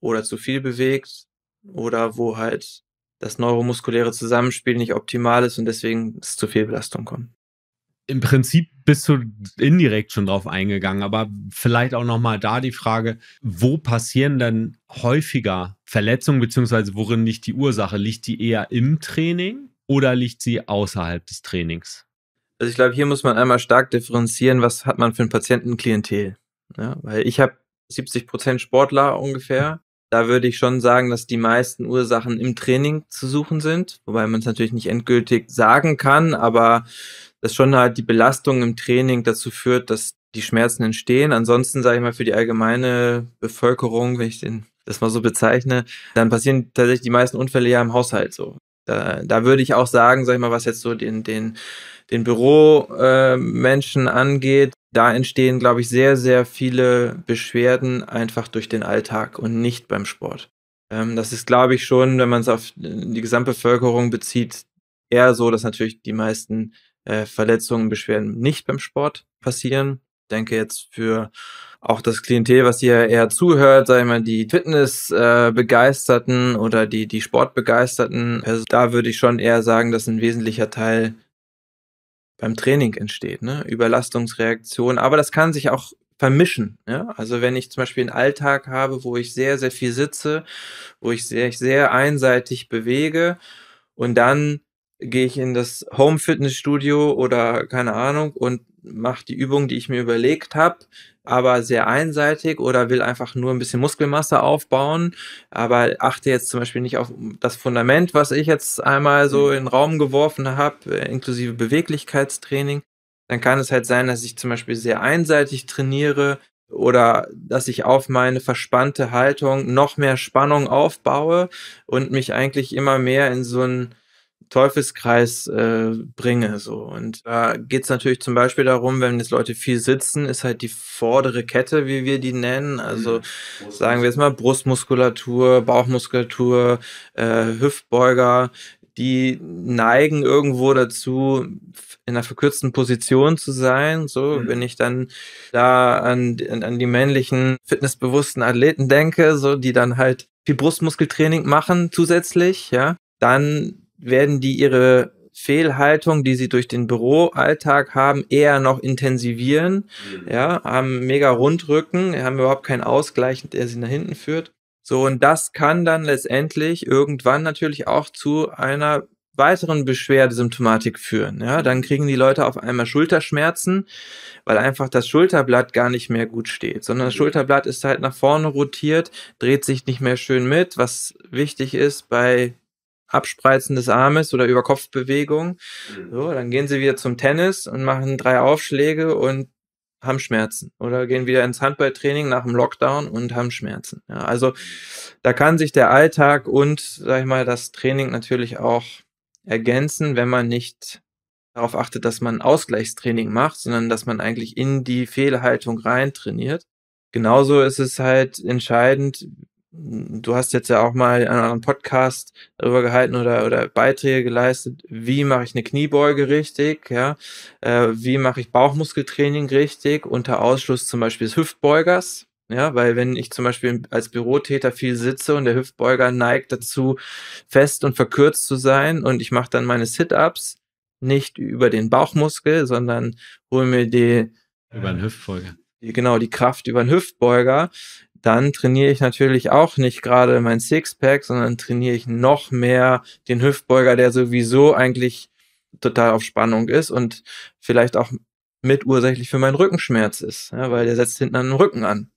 oder zu viel bewegt oder wo halt das neuromuskuläre Zusammenspiel nicht optimal ist und deswegen es zu Fehlbelastung kommt. Im Prinzip bist du indirekt schon drauf eingegangen, aber vielleicht auch nochmal da die Frage, wo passieren denn häufiger Verletzungen, beziehungsweise worin liegt die Ursache? Liegt die eher im Training oder liegt sie außerhalb des Trainings? Also ich glaube, hier muss man einmal stark differenzieren, was hat man für ein Patientenklientel. Ja, ne? weil ich habe 70 Prozent Sportler ungefähr. Da würde ich schon sagen, dass die meisten Ursachen im Training zu suchen sind, wobei man es natürlich nicht endgültig sagen kann, aber dass schon halt die Belastung im Training dazu führt, dass die Schmerzen entstehen. Ansonsten sage ich mal für die allgemeine Bevölkerung, wenn ich den das mal so bezeichne, dann passieren tatsächlich die meisten Unfälle ja im Haushalt so. Da, da würde ich auch sagen, sag ich mal, was jetzt so den, den, den Büromenschen äh, angeht, da entstehen, glaube ich, sehr, sehr viele Beschwerden einfach durch den Alltag und nicht beim Sport. Ähm, das ist, glaube ich, schon, wenn man es auf die Gesamtbevölkerung bezieht, eher so, dass natürlich die meisten äh, Verletzungen, Beschwerden nicht beim Sport passieren. Ich denke jetzt für auch das Klientel, was hier eher zuhört, sei mal die Fitness-Begeisterten äh, oder die, die Sportbegeisterten, also da würde ich schon eher sagen, dass ein wesentlicher Teil beim Training entsteht, ne? Überlastungsreaktion. Aber das kann sich auch vermischen. Ja? Also wenn ich zum Beispiel einen Alltag habe, wo ich sehr, sehr viel sitze, wo ich sehr, sehr einseitig bewege und dann gehe ich in das Home Fitness Studio oder keine Ahnung und mache die Übung, die ich mir überlegt habe, aber sehr einseitig oder will einfach nur ein bisschen Muskelmasse aufbauen, aber achte jetzt zum Beispiel nicht auf das Fundament, was ich jetzt einmal so mhm. in den Raum geworfen habe, inklusive Beweglichkeitstraining, dann kann es halt sein, dass ich zum Beispiel sehr einseitig trainiere oder dass ich auf meine verspannte Haltung noch mehr Spannung aufbaue und mich eigentlich immer mehr in so ein Teufelskreis äh, bringe. So. Und da geht es natürlich zum Beispiel darum, wenn jetzt Leute viel sitzen, ist halt die vordere Kette, wie wir die nennen. Also mhm. sagen wir jetzt mal Brustmuskulatur, Bauchmuskulatur, äh, Hüftbeuger, die neigen irgendwo dazu, in einer verkürzten Position zu sein. So, mhm. wenn ich dann da an, an die männlichen, fitnessbewussten Athleten denke, so, die dann halt viel Brustmuskeltraining machen zusätzlich, ja, dann werden die ihre Fehlhaltung, die sie durch den Büroalltag haben, eher noch intensivieren. Mhm. Ja, haben mega Rundrücken, haben überhaupt keinen Ausgleich, der sie nach hinten führt. So, und das kann dann letztendlich irgendwann natürlich auch zu einer weiteren Beschwerdesymptomatik führen. Ja, dann mhm. kriegen die Leute auf einmal Schulterschmerzen, weil einfach das Schulterblatt gar nicht mehr gut steht, sondern das mhm. Schulterblatt ist halt nach vorne rotiert, dreht sich nicht mehr schön mit, was wichtig ist bei Abspreizen des Armes oder über Kopfbewegung. Mhm. So, dann gehen sie wieder zum Tennis und machen drei Aufschläge und haben Schmerzen oder gehen wieder ins Handballtraining nach dem Lockdown und haben Schmerzen. Ja, also da kann sich der Alltag und, sag ich mal, das Training natürlich auch ergänzen, wenn man nicht darauf achtet, dass man Ausgleichstraining macht, sondern dass man eigentlich in die Fehlhaltung rein trainiert. Genauso ist es halt entscheidend, du hast jetzt ja auch mal einen anderen Podcast darüber gehalten oder, oder Beiträge geleistet, wie mache ich eine Kniebeuge richtig, ja, äh, wie mache ich Bauchmuskeltraining richtig, unter Ausschluss zum Beispiel des Hüftbeugers, ja, weil wenn ich zum Beispiel als Bürotäter viel sitze und der Hüftbeuger neigt dazu, fest und verkürzt zu sein und ich mache dann meine Sit-Ups nicht über den Bauchmuskel, sondern hole mir die... Über den Hüftbeuger genau die Kraft über den Hüftbeuger, dann trainiere ich natürlich auch nicht gerade mein Sixpack, sondern trainiere ich noch mehr den Hüftbeuger, der sowieso eigentlich total auf Spannung ist und vielleicht auch mitursächlich für meinen Rückenschmerz ist, ja, weil der setzt hinten an den Rücken an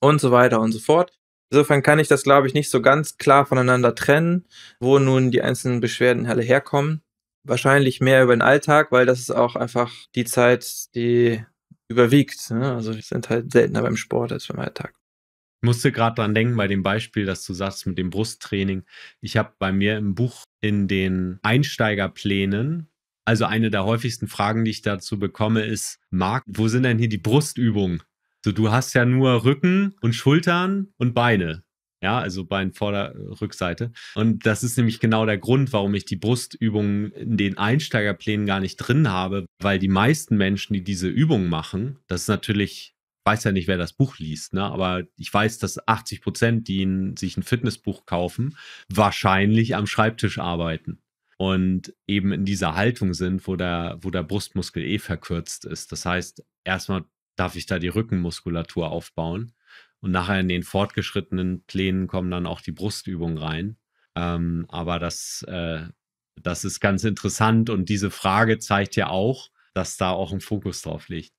und so weiter und so fort. Insofern kann ich das, glaube ich, nicht so ganz klar voneinander trennen, wo nun die einzelnen Beschwerden alle herkommen. Wahrscheinlich mehr über den Alltag, weil das ist auch einfach die Zeit, die überwiegt. Ne? Also wir sind halt seltener beim Sport als beim Alltag musste gerade dran denken bei dem Beispiel, das du sagst mit dem Brusttraining. Ich habe bei mir im Buch in den Einsteigerplänen, also eine der häufigsten Fragen, die ich dazu bekomme, ist, Marc, wo sind denn hier die Brustübungen? So, du hast ja nur Rücken und Schultern und Beine. Ja, also Bein, Vorder-, Rückseite. Und das ist nämlich genau der Grund, warum ich die Brustübungen in den Einsteigerplänen gar nicht drin habe, weil die meisten Menschen, die diese Übungen machen, das ist natürlich weiß ja nicht, wer das Buch liest, ne? aber ich weiß, dass 80 Prozent, die ein, sich ein Fitnessbuch kaufen, wahrscheinlich am Schreibtisch arbeiten und eben in dieser Haltung sind, wo der, wo der Brustmuskel eh verkürzt ist. Das heißt, erstmal darf ich da die Rückenmuskulatur aufbauen und nachher in den fortgeschrittenen Plänen kommen dann auch die Brustübungen rein. Ähm, aber das, äh, das ist ganz interessant und diese Frage zeigt ja auch, dass da auch ein Fokus drauf liegt.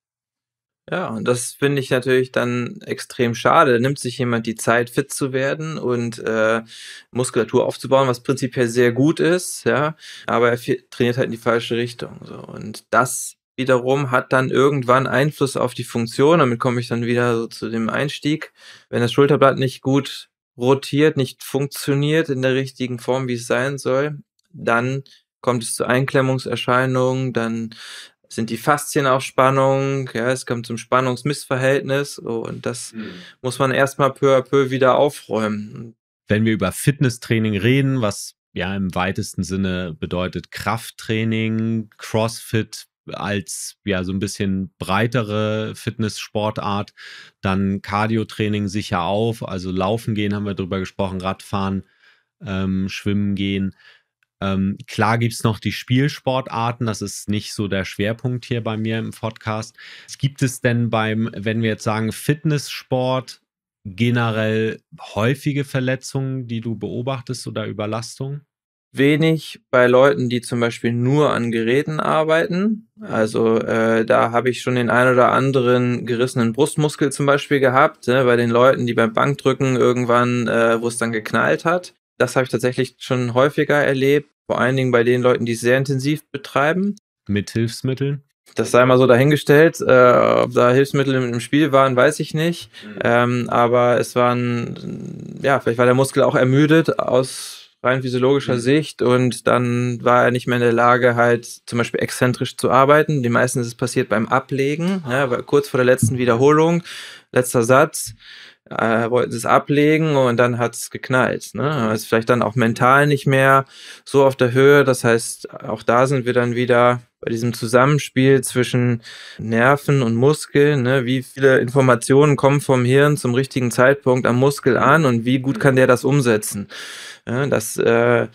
Ja, und das finde ich natürlich dann extrem schade. Nimmt sich jemand die Zeit, fit zu werden und äh, Muskulatur aufzubauen, was prinzipiell sehr gut ist, ja, aber er trainiert halt in die falsche Richtung. So. Und das wiederum hat dann irgendwann Einfluss auf die Funktion. Damit komme ich dann wieder so zu dem Einstieg. Wenn das Schulterblatt nicht gut rotiert, nicht funktioniert in der richtigen Form, wie es sein soll, dann kommt es zu Einklemmungserscheinungen, dann sind die Faszien auf Spannung, ja, es kommt zum Spannungsmissverhältnis und das mhm. muss man erstmal peu à peu wieder aufräumen. Wenn wir über Fitnesstraining reden, was ja im weitesten Sinne bedeutet Krafttraining, CrossFit, als ja so ein bisschen breitere Fitnesssportart. Dann Cardio-Training sicher auf, also Laufen gehen haben wir drüber gesprochen, Radfahren, ähm, Schwimmen gehen. Ähm, klar gibt es noch die Spielsportarten, das ist nicht so der Schwerpunkt hier bei mir im Podcast. gibt es denn beim, wenn wir jetzt sagen, Fitnesssport generell häufige Verletzungen, die du beobachtest oder Überlastungen? Wenig bei Leuten, die zum Beispiel nur an Geräten arbeiten. Also äh, da habe ich schon den ein oder anderen gerissenen Brustmuskel zum Beispiel gehabt, ne, bei den Leuten, die beim Bankdrücken irgendwann, äh, wo es dann geknallt hat. Das habe ich tatsächlich schon häufiger erlebt, vor allen Dingen bei den Leuten, die es sehr intensiv betreiben. Mit Hilfsmitteln? Das sei mal so dahingestellt. Äh, ob da Hilfsmittel im Spiel waren, weiß ich nicht. Mhm. Ähm, aber es waren, ja, vielleicht war der Muskel auch ermüdet aus rein physiologischer mhm. Sicht und dann war er nicht mehr in der Lage, halt zum Beispiel exzentrisch zu arbeiten. Die meisten ist es passiert beim Ablegen, ja, ne, kurz vor der letzten Wiederholung, letzter Satz äh, wollten sie es ablegen und dann hat es geknallt. Ne? Also ist vielleicht dann auch mental nicht mehr so auf der Höhe. Das heißt, auch da sind wir dann wieder bei diesem Zusammenspiel zwischen Nerven und Muskeln, ne? wie viele Informationen kommen vom Hirn zum richtigen Zeitpunkt am Muskel an und wie gut kann der das umsetzen. Ja, das äh,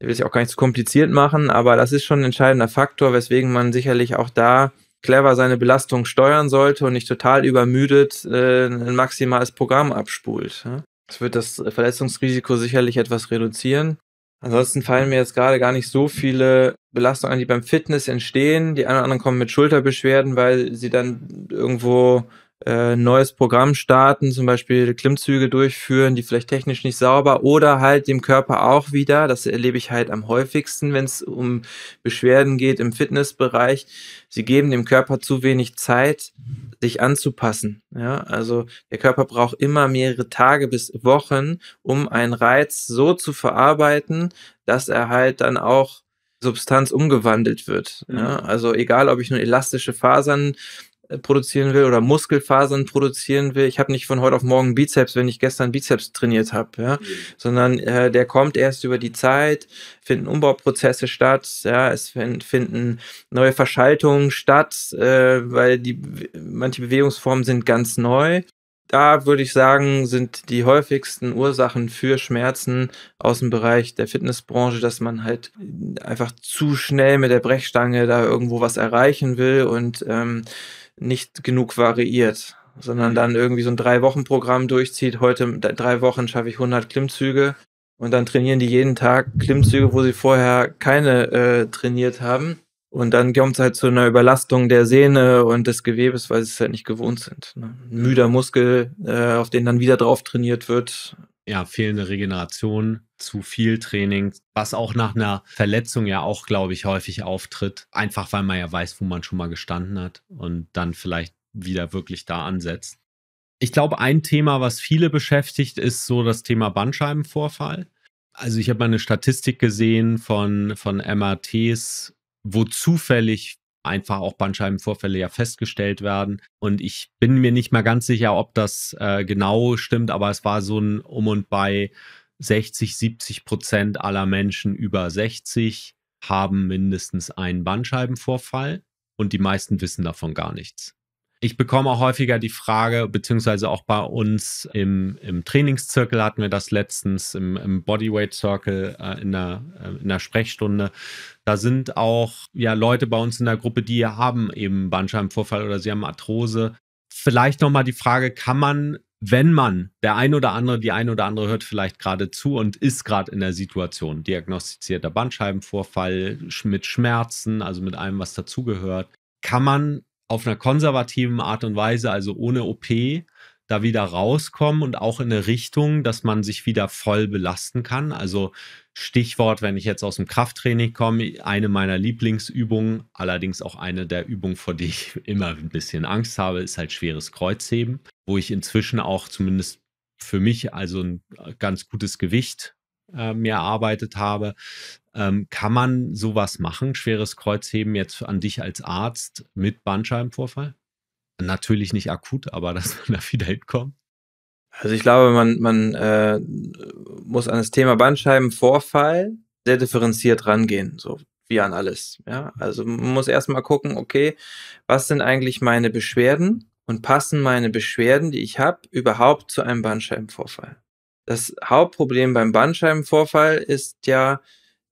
will ich auch gar nicht zu kompliziert machen, aber das ist schon ein entscheidender Faktor, weswegen man sicherlich auch da clever seine Belastung steuern sollte und nicht total übermüdet äh, ein maximales Programm abspult. Ja? Das wird das Verletzungsrisiko sicherlich etwas reduzieren. Ansonsten fallen mir jetzt gerade gar nicht so viele Belastungen an, die beim Fitness entstehen. Die einen oder anderen kommen mit Schulterbeschwerden, weil sie dann irgendwo äh, neues Programm starten, zum Beispiel Klimmzüge durchführen, die vielleicht technisch nicht sauber oder halt dem Körper auch wieder, das erlebe ich halt am häufigsten, wenn es um Beschwerden geht im Fitnessbereich, sie geben dem Körper zu wenig Zeit, sich anzupassen. Ja, also der Körper braucht immer mehrere Tage bis Wochen, um einen Reiz so zu verarbeiten, dass er halt dann auch Substanz umgewandelt wird. Ja, mhm. also egal, ob ich nur elastische Fasern äh, produzieren will oder Muskelfasern produzieren will. Ich habe nicht von heute auf morgen Bizeps, wenn ich gestern Bizeps trainiert habe, ja? Mhm. sondern äh, der kommt erst über die Zeit, finden Umbauprozesse statt, ja, es finden neue Verschaltungen statt, äh, weil die manche Bewegungsformen sind ganz neu. Da würde ich sagen, sind die häufigsten Ursachen für Schmerzen aus dem Bereich der Fitnessbranche, dass man halt einfach zu schnell mit der Brechstange da irgendwo was erreichen will und ähm, nicht genug variiert, sondern dann irgendwie so ein Drei-Wochen-Programm durchzieht. Heute drei Wochen schaffe ich 100 Klimmzüge und dann trainieren die jeden Tag Klimmzüge, wo sie vorher keine äh, trainiert haben. Und dann kommt es halt zu einer Überlastung der Sehne und des Gewebes, weil sie es halt nicht gewohnt sind. Ne? müder Muskel, äh, auf den dann wieder drauf trainiert wird. Ja, fehlende Regeneration zu viel Training, was auch nach einer Verletzung ja auch, glaube ich, häufig auftritt. Einfach weil man ja weiß, wo man schon mal gestanden hat und dann vielleicht wieder wirklich da ansetzt. Ich glaube, ein Thema, was viele beschäftigt, ist so das Thema Bandscheibenvorfall. Also ich habe mal eine Statistik gesehen von, von MRTs, wo zufällig einfach auch Bandscheibenvorfälle ja festgestellt werden. Und ich bin mir nicht mal ganz sicher, ob das äh, genau stimmt, aber es war so ein Um und bei 60, 70 Prozent aller Menschen über 60 haben mindestens einen Bandscheibenvorfall und die meisten wissen davon gar nichts. Ich bekomme auch häufiger die Frage, beziehungsweise auch bei uns im, im Trainingszirkel hatten wir das letztens, im, im Bodyweight Circle äh, in, der, äh, in der Sprechstunde. Da sind auch ja, Leute bei uns in der Gruppe, die haben eben Bandscheibenvorfall oder sie haben Arthrose. Vielleicht nochmal die Frage, kann man wenn man, der ein oder andere, die ein oder andere hört vielleicht gerade zu und ist gerade in der Situation, diagnostizierter Bandscheibenvorfall mit Schmerzen, also mit allem, was dazugehört, kann man auf einer konservativen Art und Weise, also ohne OP, da wieder rauskommen und auch in eine Richtung, dass man sich wieder voll belasten kann. Also Stichwort, wenn ich jetzt aus dem Krafttraining komme, eine meiner Lieblingsübungen, allerdings auch eine der Übungen, vor die ich *laughs* immer ein bisschen Angst habe, ist halt schweres Kreuzheben, wo ich inzwischen auch zumindest für mich also ein ganz gutes Gewicht äh, mir erarbeitet habe. Ähm, kann man sowas machen, schweres Kreuzheben jetzt an dich als Arzt mit Bandscheibenvorfall? Natürlich nicht akut, aber *laughs* dass man da wieder hinkommt. Also ich glaube, man, man äh, muss an das Thema Bandscheibenvorfall sehr differenziert rangehen, so wie an alles. Ja? Also man muss erstmal gucken, okay, was sind eigentlich meine Beschwerden und passen meine Beschwerden, die ich habe, überhaupt zu einem Bandscheibenvorfall? Das Hauptproblem beim Bandscheibenvorfall ist ja,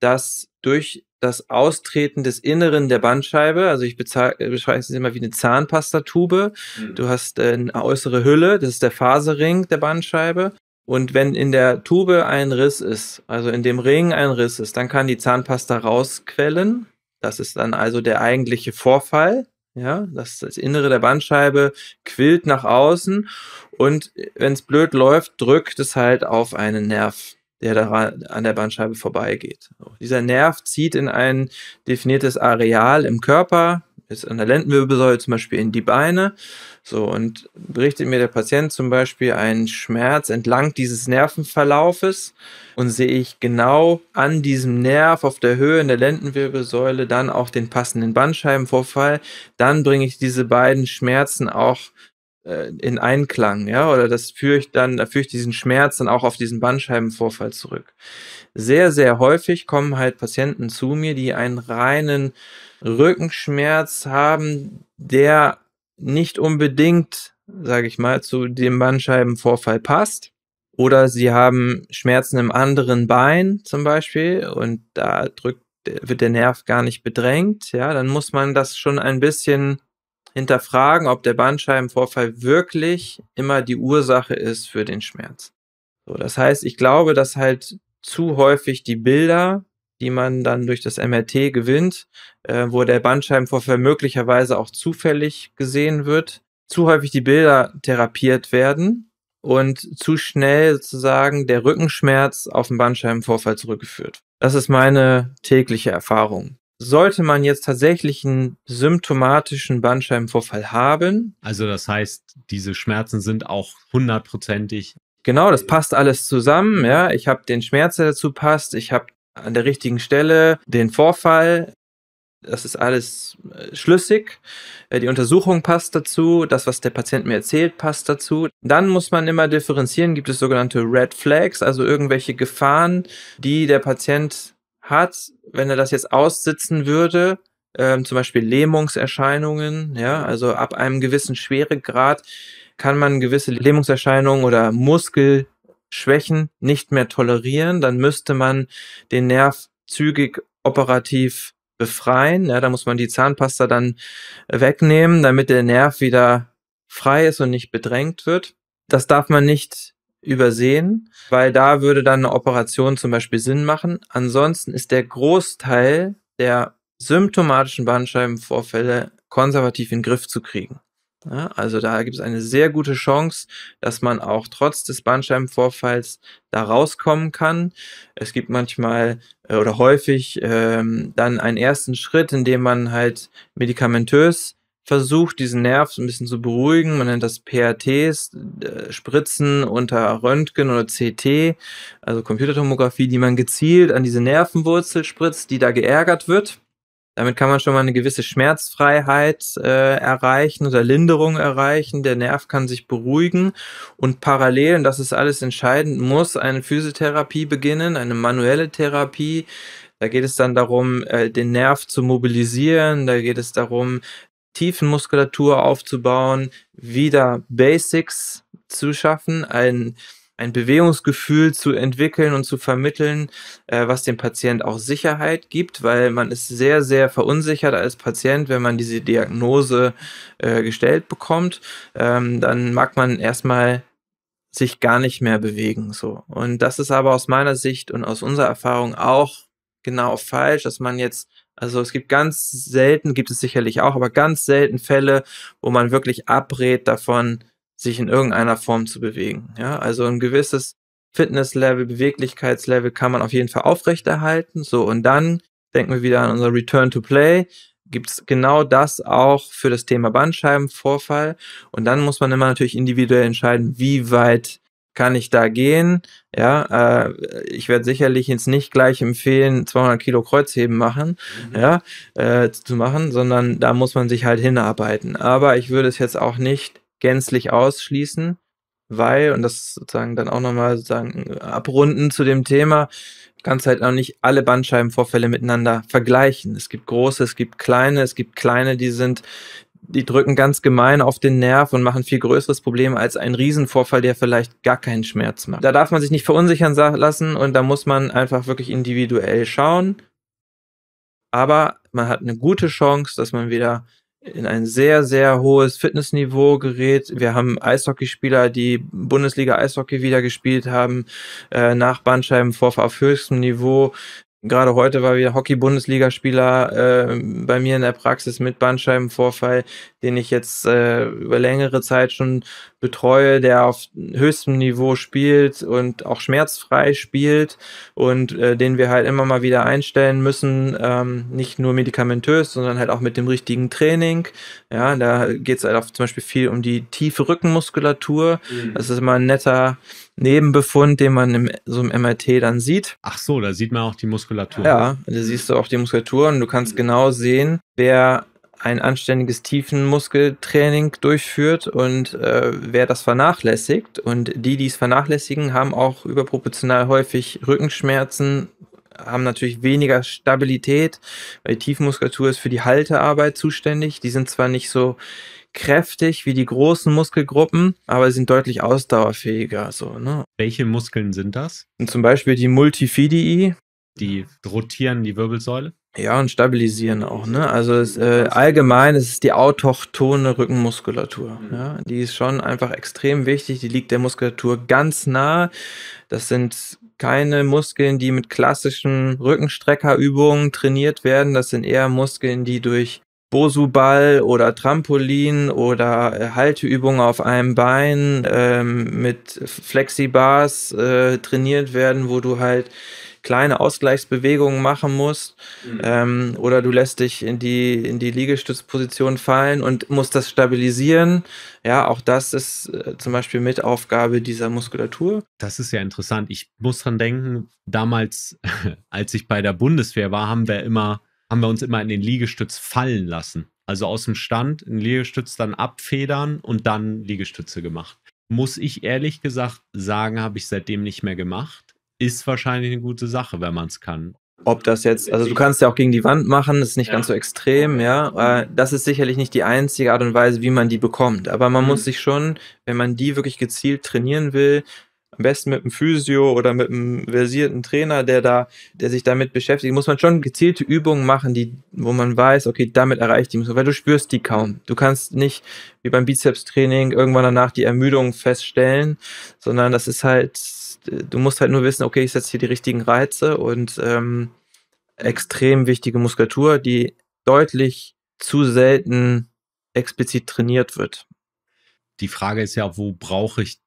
dass durch das Austreten des Inneren der Bandscheibe. Also ich äh, beschreibe es immer wie eine Zahnpastatube. Mhm. Du hast äh, eine äußere Hülle, das ist der Faserring der Bandscheibe. Und wenn in der Tube ein Riss ist, also in dem Ring ein Riss ist, dann kann die Zahnpasta rausquellen. Das ist dann also der eigentliche Vorfall. Ja, das, das Innere der Bandscheibe quillt nach außen und äh, wenn es blöd läuft, drückt es halt auf einen Nerv der daran, an der Bandscheibe vorbeigeht. Dieser Nerv zieht in ein definiertes Areal im Körper, jetzt an der Lendenwirbelsäule zum Beispiel in die Beine. So, und berichtet mir der Patient zum Beispiel einen Schmerz entlang dieses Nervenverlaufes und sehe ich genau an diesem Nerv auf der Höhe in der Lendenwirbelsäule dann auch den passenden Bandscheibenvorfall, dann bringe ich diese beiden Schmerzen auch äh, in Einklang, ja, oder das führe ich dann, da führe ich diesen Schmerz dann auch auf diesen Bandscheibenvorfall zurück. Sehr, sehr häufig kommen halt Patienten zu mir, die einen reinen Rückenschmerz haben, der nicht unbedingt, sage ich mal, zu dem Bandscheibenvorfall passt. Oder sie haben Schmerzen im anderen Bein zum Beispiel und da drückt, wird der Nerv gar nicht bedrängt. Ja, dann muss man das schon ein bisschen hinterfragen, ob der Bandscheibenvorfall wirklich immer die Ursache ist für den Schmerz. So, das heißt, ich glaube, dass halt zu häufig die Bilder, die man dann durch das MRT gewinnt, äh, wo der Bandscheibenvorfall möglicherweise auch zufällig gesehen wird, zu häufig die Bilder therapiert werden und zu schnell sozusagen der Rückenschmerz auf den Bandscheibenvorfall zurückgeführt. Das ist meine tägliche Erfahrung sollte man jetzt tatsächlich einen symptomatischen Bandscheibenvorfall haben. Also das heißt, diese Schmerzen sind auch hundertprozentig. Genau, das passt alles zusammen. Ja, ich habe den Schmerz, der dazu passt. Ich habe an der richtigen Stelle den Vorfall. Das ist alles äh, schlüssig. Äh, die Untersuchung passt dazu. Das, was der Patient mir erzählt, passt dazu. Dann muss man immer differenzieren. Gibt es sogenannte Red Flags, also irgendwelche Gefahren, die der Patient hat, wenn er das jetzt aussitzen würde, ähm, zum Beispiel Lähmungserscheinungen, ja, also ab einem gewissen Schweregrad kann man gewisse Lähmungserscheinungen oder Muskelschwächen nicht mehr tolerieren, dann müsste man den Nerv zügig operativ befreien. Ja, da muss man die Zahnpasta dann wegnehmen, damit der Nerv wieder frei ist und nicht bedrängt wird. Das darf man nicht übersehen, weil da würde dann eine Operation zum Beispiel Sinn machen. Ansonsten ist der Großteil der symptomatischen Bandscheibenvorfälle konservativ in den Griff zu kriegen. Ja, also da gibt es eine sehr gute Chance, dass man auch trotz des Bandscheibenvorfalls da rauskommen kann. Es gibt manchmal äh, oder häufig ähm, dann einen ersten Schritt, in dem man halt medikamentös versucht, diesen Nerv ein bisschen zu beruhigen. Man nennt das PRTs, äh, Spritzen unter Röntgen oder CT, also Computertomographie, die man gezielt an diese Nervenwurzel spritzt, die da geärgert wird. Damit kann man schon mal eine gewisse Schmerzfreiheit äh, erreichen oder Linderung erreichen. Der Nerv kann sich beruhigen und parallel, und das ist alles entscheidend, muss eine Physiotherapie beginnen, eine manuelle Therapie, da geht es dann darum, äh, den Nerv zu mobilisieren, da geht es darum, Tiefenmuskulatur aufzubauen, wieder Basics zu schaffen, ein, ein Bewegungsgefühl zu entwickeln und zu vermitteln, äh, was dem Patient auch Sicherheit gibt, weil man ist sehr, sehr verunsichert als Patient, wenn man diese Diagnose äh, gestellt bekommt. Ähm, dann mag man erstmal sich gar nicht mehr bewegen. So. Und das ist aber aus meiner Sicht und aus unserer Erfahrung auch genau falsch, dass man jetzt also es gibt ganz selten, gibt es sicherlich auch, aber ganz selten Fälle, wo man wirklich abrät davon, sich in irgendeiner Form zu bewegen. Ja, also ein gewisses Fitnesslevel, Beweglichkeitslevel kann man auf jeden Fall aufrechterhalten. So, und dann denken wir wieder an unser Return to Play. Gibt es genau das auch für das Thema Bandscheibenvorfall? Und dann muss man immer natürlich individuell entscheiden, wie weit kann ich da gehen? Ja, äh, ich werde sicherlich jetzt nicht gleich empfehlen, 200 Kilo Kreuzheben machen, mhm. ja, äh, zu machen, sondern da muss man sich halt hinarbeiten. Aber ich würde es jetzt auch nicht gänzlich ausschließen, weil, und das sozusagen dann auch nochmal sozusagen äh, abrunden zu dem Thema, kannst halt auch nicht alle Bandscheibenvorfälle miteinander vergleichen. Es gibt große, es gibt kleine, es gibt kleine, die sind die drücken ganz gemein auf den Nerv und machen viel größeres Problem als ein Riesenvorfall, der vielleicht gar keinen Schmerz macht. Da darf man sich nicht verunsichern lassen und da muss man einfach wirklich individuell schauen. Aber man hat eine gute Chance, dass man wieder in ein sehr, sehr hohes Fitnessniveau gerät. Wir haben Eishockeyspieler, die Bundesliga Eishockey wieder gespielt haben, äh, nach Bandscheibenvorfall auf höchstem Niveau. Gerade heute war wieder Hockey-Bundesligaspieler äh, bei mir in der Praxis mit Bandscheibenvorfall, den ich jetzt äh, über längere Zeit schon betreue, der auf höchstem Niveau spielt und auch schmerzfrei spielt und äh, den wir halt immer mal wieder einstellen müssen, ähm, nicht nur medikamentös, sondern halt auch mit dem richtigen Training. Ja, da geht es halt auch zum Beispiel viel um die tiefe Rückenmuskulatur. Mhm. Das ist immer ein netter Nebenbefund, den man in so einem MRT dann sieht. Ach so, da sieht man auch die Muskulatur. Ja, da siehst du auch die Muskulatur und du kannst mhm. genau sehen, wer ein anständiges Tiefenmuskeltraining durchführt und äh, wer das vernachlässigt und die, die es vernachlässigen, haben auch überproportional häufig Rückenschmerzen, haben natürlich weniger Stabilität, weil die Tiefenmuskulatur ist für die Haltearbeit zuständig. Die sind zwar nicht so kräftig wie die großen Muskelgruppen, aber sind deutlich ausdauerfähiger. So, ne? Welche Muskeln sind das? Und zum Beispiel die Multifidii. Die rotieren die Wirbelsäule? Ja, und stabilisieren auch, ne? Also es, äh, allgemein ist es die autochtone Rückenmuskulatur. Mhm. Ja? Die ist schon einfach extrem wichtig. Die liegt der Muskulatur ganz nah. Das sind keine Muskeln, die mit klassischen Rückenstreckerübungen trainiert werden. Das sind eher Muskeln, die durch Bosu-Ball oder Trampolin oder äh, Halteübungen auf einem Bein ähm, mit Flexibars äh, trainiert werden, wo du halt kleine Ausgleichsbewegungen machen musst mhm. ähm, oder du lässt dich in die, in die Liegestützposition fallen und musst das stabilisieren. Ja, auch das ist äh, zum Beispiel Mitaufgabe dieser Muskulatur. Das ist ja interessant. Ich muss dran denken, damals, *laughs* als ich bei der Bundeswehr war, haben wir immer, haben wir uns immer in den Liegestütz fallen lassen. Also aus dem Stand in Liegestütz dann abfedern und dann Liegestütze gemacht. Muss ich ehrlich gesagt sagen, habe ich seitdem nicht mehr gemacht ist wahrscheinlich eine gute Sache, wenn man es kann. Ob das jetzt, also du kannst ja auch gegen die Wand machen, das ist nicht ja. ganz so extrem, ja. Äh, das ist sicherlich nicht die einzige Art und Weise, wie man die bekommt. Aber man mhm. muss sich schon, wenn man die wirklich gezielt trainieren will, am besten mit einem Physio oder mit einem versierten Trainer, der da, der sich damit beschäftigt, muss man schon gezielte Übungen machen, die, wo man weiß, okay, damit erreicht die Muskeln, weil du spürst die kaum. Du kannst nicht wie beim Bizepstraining irgendwann danach die Ermüdung feststellen, sondern das ist halt, du musst halt nur wissen, okay, ich setze hier die richtigen Reize und ähm, extrem wichtige Muskulatur, die deutlich zu selten explizit trainiert wird. Die Frage ist ja, wo brauche ich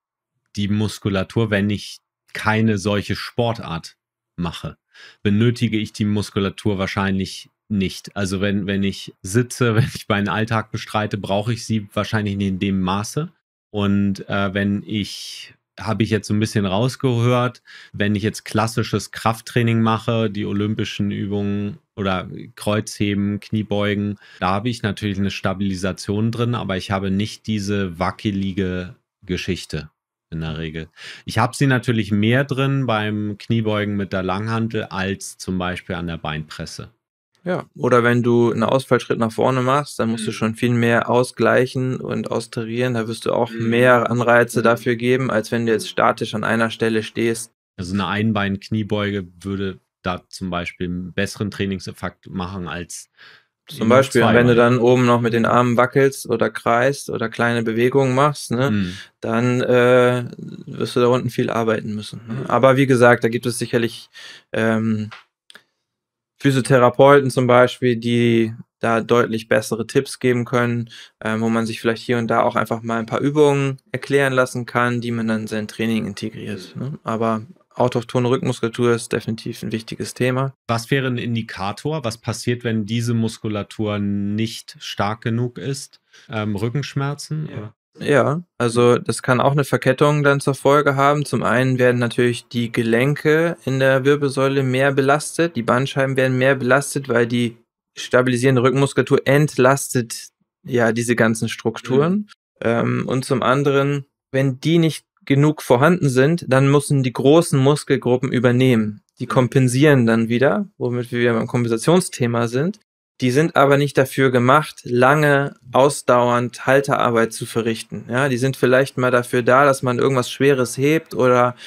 die Muskulatur, wenn ich keine solche Sportart mache? Benötige ich die Muskulatur wahrscheinlich nicht. Also wenn, wenn ich sitze, *laughs* wenn ich meinen Alltag bestreite, brauche ich sie wahrscheinlich nicht in dem Maße. Und äh, wenn ich, habe ich jetzt so ein bisschen rausgehört, wenn ich jetzt klassisches Krafttraining mache, die olympischen Übungen oder Kreuzheben, Kniebeugen, da habe ich natürlich eine Stabilisation drin, aber ich habe nicht diese wackelige Geschichte in der Regel. Ich habe sie natürlich mehr drin beim Kniebeugen mit der Langhantel als zum Beispiel an der Beinpresse. Ja, oder wenn du einen Ausfallschritt nach vorne machst, dann musst du mhm. schon viel mehr ausgleichen und austarieren. Da wirst du auch mhm. mehr Anreize mhm. dafür geben, als wenn du jetzt statisch an einer Stelle stehst. Also eine Einbein-Kniebeuge würde da zum Beispiel einen besseren Trainingseffekt machen als zum Eben mhm, Beispiel, zwei, wenn du dann oben noch mit den Armen wackelst oder kreist oder kleine Bewegungen machst, ne, mhm. dann äh, wirst du da unten viel arbeiten müssen. Ne? Aber wie gesagt, da gibt es sicherlich ähm, Physiotherapeuten zum Beispiel, die da deutlich bessere Tipps geben können, ähm, wo man sich vielleicht hier und da auch einfach mal ein paar Übungen erklären lassen kann, die man dann in sein Training integriert. Ne? Aber autochtone Rückmuskulatur ist definitiv ein wichtiges Thema. Was wäre ein Indikator? Was passiert, wenn diese Muskulatur nicht stark genug ist? Ähm, Rückenschmerzen? Ja. ja, also das kann auch eine Verkettung dann zur Folge haben. Zum einen werden natürlich die Gelenke in der Wirbelsäule mehr belastet, die Bandscheiben werden mehr belastet, weil die stabilisierende Rückmuskulatur entlastet ja diese ganzen Strukturen. Mhm. Ähm, und zum anderen, wenn die nicht genug vorhanden sind, dann müssen die großen Muskelgruppen übernehmen. Die kompensieren dann wieder, womit wir wieder beim Kompensationsthema sind. Die sind aber nicht dafür gemacht, lange, ausdauernd Halterarbeit zu verrichten. Ja, die sind vielleicht mal dafür da, dass man irgendwas Schweres hebt oder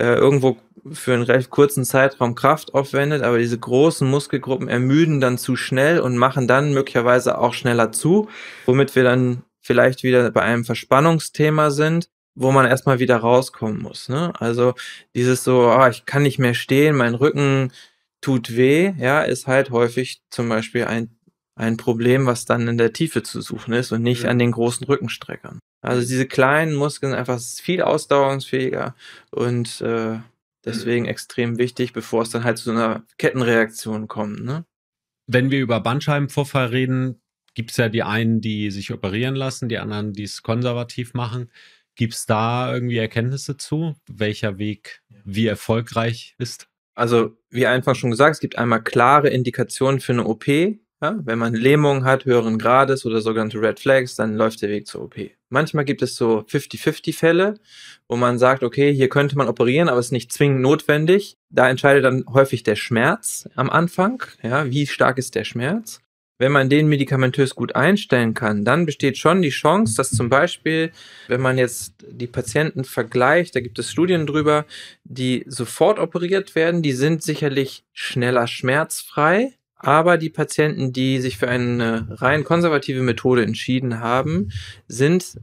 äh, irgendwo für einen recht kurzen Zeitraum Kraft aufwendet, aber diese großen Muskelgruppen ermüden dann zu schnell und machen dann möglicherweise auch schneller zu, womit wir dann vielleicht wieder bei einem Verspannungsthema sind wo man erstmal wieder rauskommen muss. Ne? Also dieses so, ah, ich kann nicht mehr stehen, mein Rücken tut weh, ja, ist halt häufig zum Beispiel ein, ein Problem, was dann in der Tiefe zu suchen ist und nicht ja. an den großen Rückenstreckern. Also diese kleinen Muskeln sind einfach viel ausdauerungsfähiger und äh, deswegen mhm. extrem wichtig, bevor es dann halt zu so einer Kettenreaktion kommt. Ne? Wenn wir über Bandscheibenvorfall reden, gibt es ja die einen, die sich operieren lassen, die anderen, die es konservativ machen. Gibt es da irgendwie Erkenntnisse zu, welcher Weg wie erfolgreich ist? Also, wie einfach schon gesagt, es gibt einmal klare Indikationen für eine OP. Ja? Wenn man Lähmungen hat, höheren Grades oder sogenannte Red Flags, dann läuft der Weg zur OP. Manchmal gibt es so 50-50 Fälle, wo man sagt, okay, hier könnte man operieren, aber es ist nicht zwingend notwendig. Da entscheidet dann häufig der Schmerz am Anfang. Ja? Wie stark ist der Schmerz? Wenn man den medikamentös gut einstellen kann, dann besteht schon die Chance, dass zum Beispiel, wenn man jetzt die Patienten vergleicht, da gibt es Studien drüber, die sofort operiert werden, die sind sicherlich schneller schmerzfrei, aber die Patienten, die sich für eine rein konservative Methode entschieden haben, sind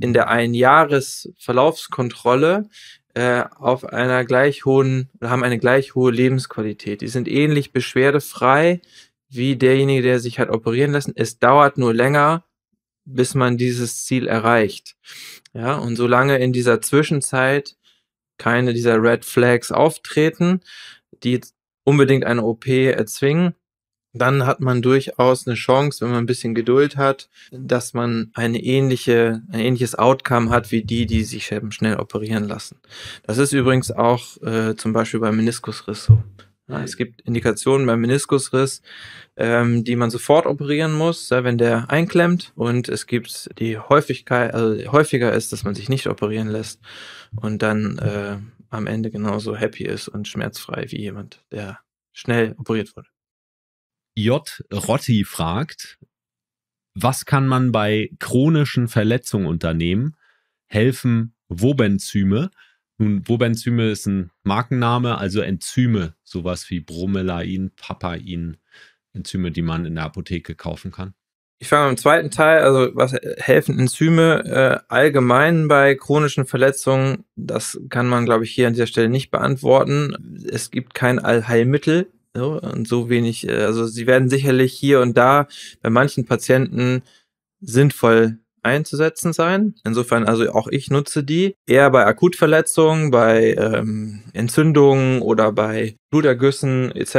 in der Einjahresverlaufskontrolle äh, auf einer gleich hohen, haben eine gleich hohe Lebensqualität. Die sind ähnlich beschwerdefrei, wie derjenige, der sich hat operieren lassen. Es dauert nur länger, bis man dieses Ziel erreicht. Ja, und solange in dieser Zwischenzeit keine dieser Red Flags auftreten, die unbedingt eine OP erzwingen, dann hat man durchaus eine Chance, wenn man ein bisschen Geduld hat, dass man eine ähnliche, ein ähnliches Outcome hat wie die, die sich schnell operieren lassen. Das ist übrigens auch äh, zum Beispiel beim Meniskusriss so es gibt Indikationen beim Meniskusriss, ähm, die man sofort operieren muss, wenn der einklemmt. Und es gibt die Häufigkeit, also häufiger ist, dass man sich nicht operieren lässt und dann äh, am Ende genauso happy ist und schmerzfrei wie jemand, der schnell operiert wurde. J. Rotti fragt, was kann man bei chronischen Verletzungen unternehmen? Helfen Wobenzyme? Nun, Probenzyme ist ein Markenname, also Enzyme, sowas wie Bromelain, Papain, Enzyme, die man in der Apotheke kaufen kann. Ich fange am zweiten Teil, also was helfen Enzyme äh, allgemein bei chronischen Verletzungen? Das kann man, glaube ich, hier an dieser Stelle nicht beantworten. Es gibt kein Allheilmittel so, und so wenig. Äh, also sie werden sicherlich hier und da bei manchen Patienten sinnvoll einzusetzen sein. Insofern also auch ich nutze die eher bei Akutverletzungen, bei ähm, Entzündungen oder bei Blutergüssen etc.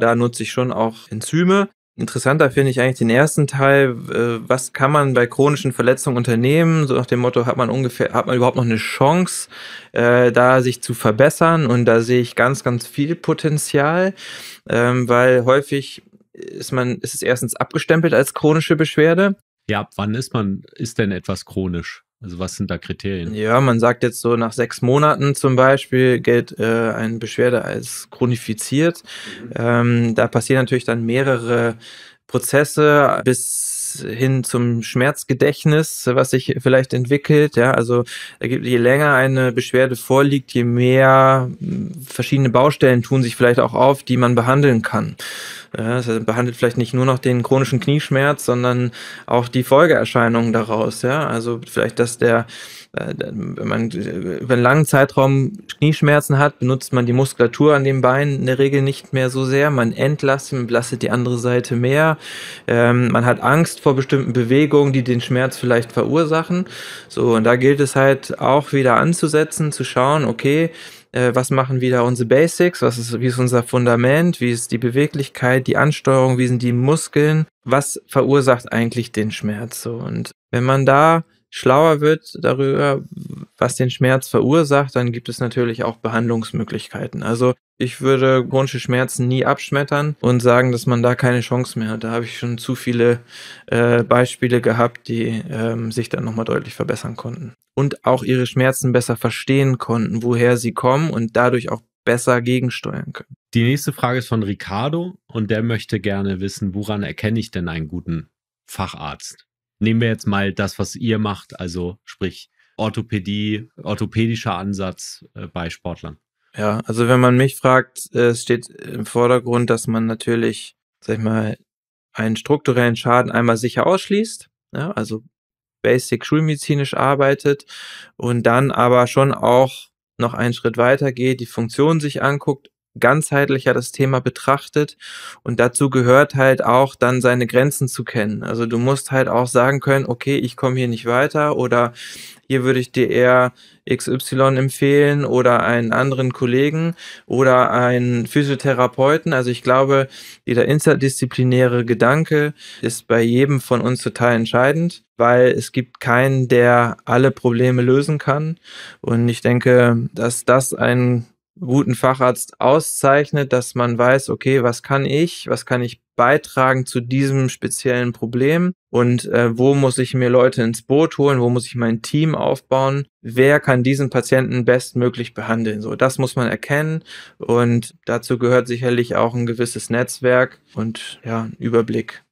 Da nutze ich schon auch Enzyme. Interessanter finde ich eigentlich den ersten Teil, äh, was kann man bei chronischen Verletzungen unternehmen, so nach dem Motto, hat man ungefähr, hat man überhaupt noch eine Chance, äh, da sich zu verbessern und da sehe ich ganz, ganz viel Potenzial, ähm, weil häufig ist man, ist es erstens abgestempelt als chronische Beschwerde ja, ab wann ist man, ist denn etwas chronisch? Also was sind da Kriterien? Ja, man sagt jetzt so, nach sechs Monaten zum Beispiel gilt äh, eine Beschwerde als chronifiziert. Mhm. Ähm, da passieren natürlich dann mehrere Prozesse bis hin zum Schmerzgedächtnis, was sich vielleicht entwickelt. Ja, also je länger eine Beschwerde vorliegt, je mehr hm, verschiedene Baustellen tun sich vielleicht auch auf, die man behandeln kann. Ja, das heißt, behandelt vielleicht nicht nur noch den chronischen Knieschmerz, sondern auch die Folgeerscheinungen daraus. Ja, also vielleicht, dass der äh, wenn man über äh, einen langen Zeitraum Knieschmerzen hat, benutzt man die Muskulatur an dem Bein in der Regel nicht mehr so sehr. Man entlastet, man belastet die andere Seite mehr. Ähm, man hat Angst vor bestimmten Bewegungen, die den Schmerz vielleicht verursachen. So, und da gilt es halt auch wieder anzusetzen, zu schauen, okay, äh, was machen wieder unsere Basics, was ist, wie ist unser Fundament, wie ist die Beweglichkeit, die Ansteuerung, wie sind die Muskeln, was verursacht eigentlich den Schmerz so. Und wenn man da schlauer wird darüber, was den Schmerz verursacht, dann gibt es natürlich auch Behandlungsmöglichkeiten. Also ich würde chronische Schmerzen nie abschmettern und sagen, dass man da keine Chance mehr hat. Da habe ich schon zu viele äh, Beispiele gehabt, die ähm, sich dann nochmal deutlich verbessern konnten. Und auch ihre Schmerzen besser verstehen konnten, woher sie kommen und dadurch auch besser gegensteuern können. Die nächste Frage ist von Ricardo und der möchte gerne wissen, woran erkenne ich denn einen guten Facharzt? Nehmen wir jetzt mal das, was ihr macht, also sprich Orthopädie, orthopädischer Ansatz äh, bei Sportlern. Ja, also wenn man mich fragt, äh, es steht im Vordergrund, dass man natürlich, sag ich mal, einen strukturellen Schaden einmal sicher ausschließt, ja, also basic schulmedizinisch arbeitet und dann aber schon auch noch einen Schritt weiter geht, die Funktion sich anguckt, ganzheitlicher das Thema betrachtet. Und dazu gehört halt auch dann seine Grenzen zu kennen. Also du musst halt auch sagen können, okay, ich komme hier nicht weiter oder hier würde ich dir eher XY empfehlen oder einen anderen Kollegen oder einen Physiotherapeuten. Also ich glaube, dieser interdisziplinäre Gedanke ist bei jedem von uns total entscheidend, weil es gibt keinen, der alle Probleme lösen kann. Und ich denke, dass das ein guten Facharzt auszeichnet, dass man weiß, okay, was kann ich, was kann ich beitragen zu diesem speziellen Problem und äh, wo muss ich mir Leute ins Boot holen, wo muss ich mein Team aufbauen, wer kann diesen Patienten bestmöglich behandeln. So, das muss man erkennen und dazu gehört sicherlich auch ein gewisses Netzwerk und ja, Überblick.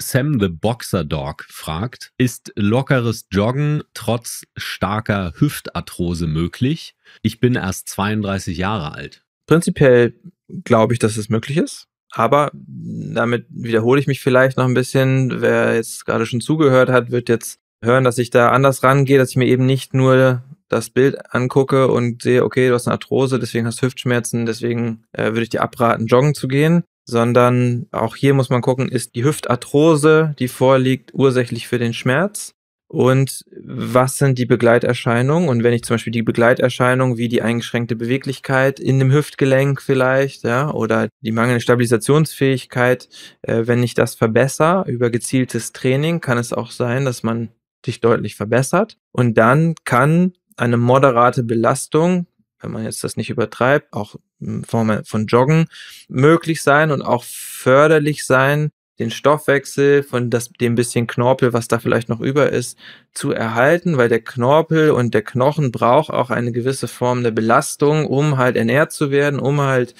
Sam the Boxer Dog fragt, ist lockeres Joggen trotz starker Hüftarthrose möglich? Ich bin erst 32 Jahre alt. Prinzipiell glaube ich, dass es möglich ist. Aber damit wiederhole ich mich vielleicht noch ein bisschen. Wer jetzt gerade schon zugehört hat, wird jetzt hören, dass ich da anders rangehe, dass ich mir eben nicht nur das Bild angucke und sehe, okay, du hast eine Arthrose, deswegen hast du Hüftschmerzen, deswegen äh, würde ich dir abraten, joggen zu gehen, sondern auch hier muss man gucken, ist die Hüftarthrose, die vorliegt, ursächlich für den Schmerz? Und was sind die Begleiterscheinungen? Und wenn ich zum Beispiel die Begleiterscheinungen wie die eingeschränkte Beweglichkeit in dem Hüftgelenk vielleicht, ja, oder die mangelnde Stabilisationsfähigkeit, äh, wenn ich das verbessere über gezieltes Training, kann es auch sein, dass man sich deutlich verbessert. Und dann kann eine moderate Belastung wenn man jetzt das nicht übertreibt, auch in hm, Form von Joggen möglich sein und auch förderlich sein, den Stoffwechsel von das, dem bisschen Knorpel, was da vielleicht noch über ist, zu erhalten, weil der Knorpel und der Knochen braucht auch eine gewisse Form der Belastung, um halt ernährt zu werden, um halt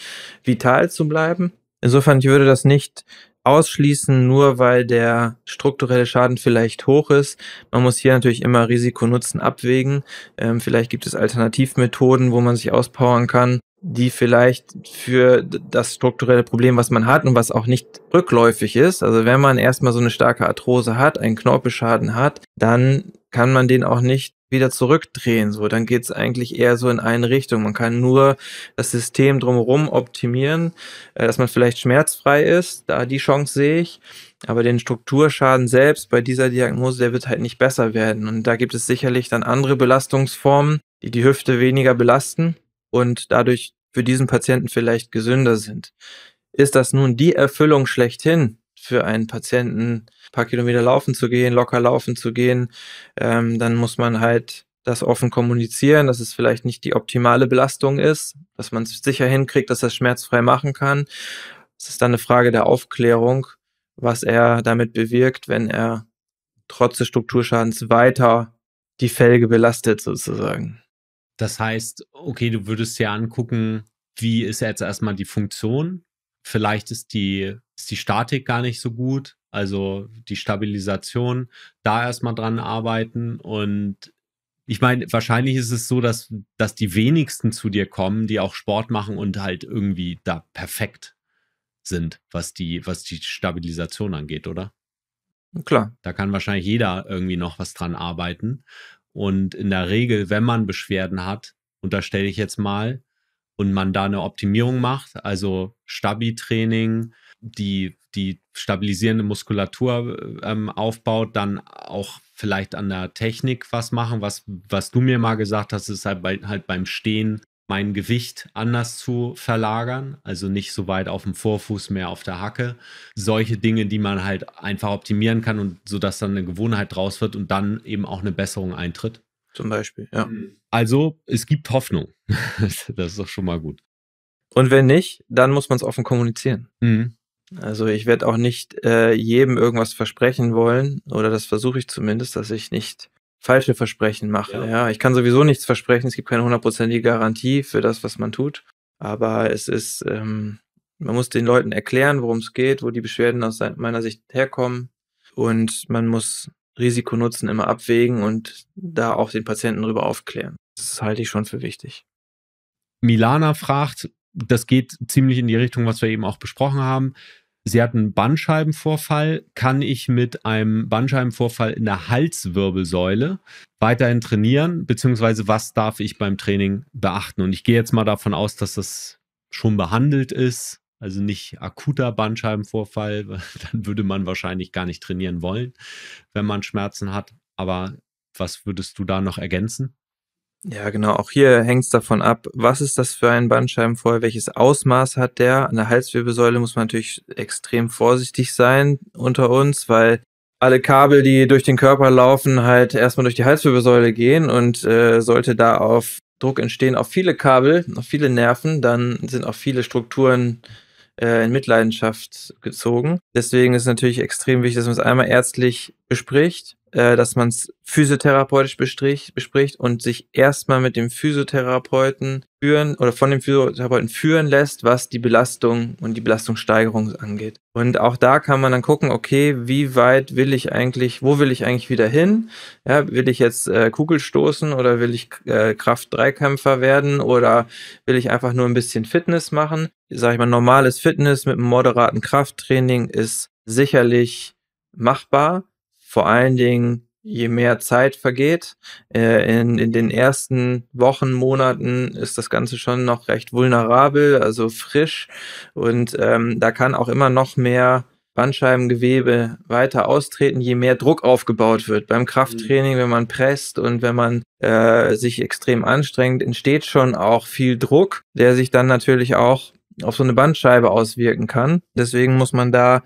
vital zu bleiben. Insofern, ich würde das nicht ausschließen, nur weil der strukturelle Schaden vielleicht hoch ist. Man muss hier natürlich immer Risiko-Nutzen abwägen. Ähm, vielleicht gibt es Alternativmethoden, wo man sich auspowern kann, die vielleicht für das strukturelle Problem, was man hat und was auch nicht rückläufig ist. Also wenn man erstmal so eine starke Arthrose hat, einen Knorpelschaden hat, dann kann man den auch nicht wieder zurückdrehen. So, dann geht's eigentlich eher so in eine Richtung. Man kann nur das System drumherum optimieren, äh, dass man vielleicht schmerzfrei ist. Da die Chance sehe ich. Aber den Strukturschaden selbst bei dieser Diagnose, der wird halt nicht besser werden. Und da gibt es sicherlich dann andere Belastungsformen, die die Hüfte weniger belasten und dadurch für diesen Patienten vielleicht gesünder sind. Ist das nun die Erfüllung schlechthin für einen Patienten ein paar Kilometer laufen zu gehen, locker laufen zu gehen, ähm, dann muss man halt das offen kommunizieren, dass es vielleicht nicht die optimale Belastung ist, dass man es sicher hinkriegt, dass er es schmerzfrei machen kann. Es ist dann eine Frage der Aufklärung, was er damit bewirkt, wenn er trotz des Strukturschadens weiter die Felge belastet sozusagen. Das heißt, okay, du würdest ja angucken, wie ist jetzt erstmal die Funktion? Vielleicht ist die, ist die Statik gar nicht so gut. Also die Stabilisation, da erstmal dran arbeiten. Und ich meine, wahrscheinlich ist es so, dass, dass die wenigsten zu dir kommen, die auch Sport machen und halt irgendwie da perfekt sind, was die, was die Stabilisation angeht, oder? Klar. Da kann wahrscheinlich jeder irgendwie noch was dran arbeiten. Und in der Regel, wenn man Beschwerden hat, unterstelle ich jetzt mal, und man da eine Optimierung macht, also Stabi-Training, die die stabilisierende Muskulatur ähm, aufbaut, dann auch vielleicht an der Technik was machen. Was, was du mir mal gesagt hast, ist halt, bei, halt beim Stehen mein Gewicht anders zu verlagern, also nicht so weit auf dem Vorfuß mehr auf der Hacke. Solche Dinge, die man halt einfach optimieren kann und sodass dann eine Gewohnheit draus wird und dann eben auch eine Besserung eintritt. Zum Beispiel, ja. Mhm. Also es gibt Hoffnung. *laughs* das ist doch schon mal gut. Und wenn nicht, dann muss man es offen kommunizieren. Mhm. Also ich werde auch nicht äh, jedem irgendwas versprechen wollen, oder das versuche ich zumindest, dass ich nicht falsche Versprechen mache. Ja. ja. ich kann sowieso nichts versprechen, es gibt keine hundertprozentige Garantie für das, was man tut. Aber es ist, ähm, man muss den Leuten erklären, worum es geht, wo die Beschwerden aus meiner Sicht herkommen. Und man muss Risikonutzen immer abwägen und da auch den Patienten darüber aufklären. Das halte ich schon für wichtig. Milana fragt, das geht ziemlich in die Richtung, was wir eben auch besprochen haben. Sie hat einen Bandscheibenvorfall. Kann ich mit einem Bandscheibenvorfall in der Halswirbelsäule weiterhin trainieren? Beziehungsweise was darf ich beim Training beachten? Und ich gehe jetzt mal davon aus, dass das schon behandelt ist. Also nicht akuter Bandscheibenvorfall. *laughs* Dann würde man wahrscheinlich gar nicht trainieren wollen, wenn man Schmerzen hat. Aber was würdest du da noch ergänzen? Ja, genau. Auch hier hängt es davon ab, was ist das für ein Bandscheibenvorfall, welches Ausmaß hat der. An der Halswirbelsäule muss man natürlich extrem vorsichtig sein unter uns, weil alle Kabel, die durch den Körper laufen, halt erstmal durch die Halswirbelsäule gehen und äh, sollte da auf Druck entstehen, auf viele Kabel, auf viele Nerven, dann sind auch viele Strukturen äh, in Mitleidenschaft gezogen. Deswegen ist natürlich extrem wichtig, dass man es einmal ärztlich bespricht äh, dass man es physiotherapeutisch bespricht, bespricht und sich erstmal mit dem Physiotherapeuten führen oder von dem Physiotherapeuten führen lässt, was die Belastung und die Belastungssteigerung angeht. Und auch da kann man dann gucken, okay, wie weit will ich eigentlich, wo will ich eigentlich wieder hin? Ja, will ich jetzt äh, Kugelstoßen oder will ich äh, Kraft-Dreikämpfer werden oder will ich einfach nur ein bisschen Fitness machen? Sag ich mal, normales Fitness mit einem moderaten Krafttraining ist sicherlich machbar vor allen Dingen, je mehr Zeit vergeht, äh, in, in den ersten Wochen, Monaten ist das Ganze schon noch recht vulnerabel, also frisch. Und ähm, da kann auch immer noch mehr Bandscheibengewebe weiter austreten, je mehr Druck aufgebaut wird. Beim Krafttraining, wenn man presst und wenn man äh, sich extrem anstrengt, entsteht schon auch viel Druck, der sich dann natürlich auch auf so eine Bandscheibe auswirken kann. Deswegen muss man da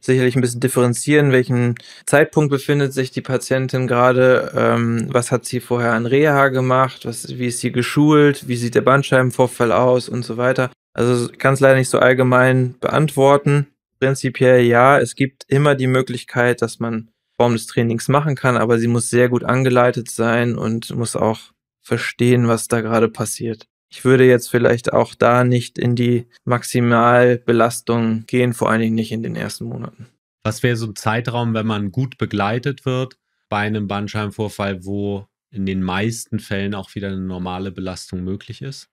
sicherlich ein bisschen differenzieren, welchen Zeitpunkt befindet sich die Patientin gerade, ähm, was hat sie vorher an Reha gemacht, was, wie ist sie geschult, wie sieht der Bandscheibenvorfall aus und so weiter. Also kann es leider nicht so allgemein beantworten. Prinzipiell ja, es gibt immer die Möglichkeit, dass man Form des Trainings machen kann, aber sie muss sehr gut angeleitet sein und muss auch verstehen, was da gerade passiert ich würde jetzt vielleicht auch da nicht in die Maximalbelastung gehen, vor allen Dingen nicht in den ersten Monaten. Was wäre so ein Zeitraum, wenn man gut begleitet wird bei einem Bandscheibenvorfall, wo in den meisten Fällen auch wieder eine normale Belastung möglich ist?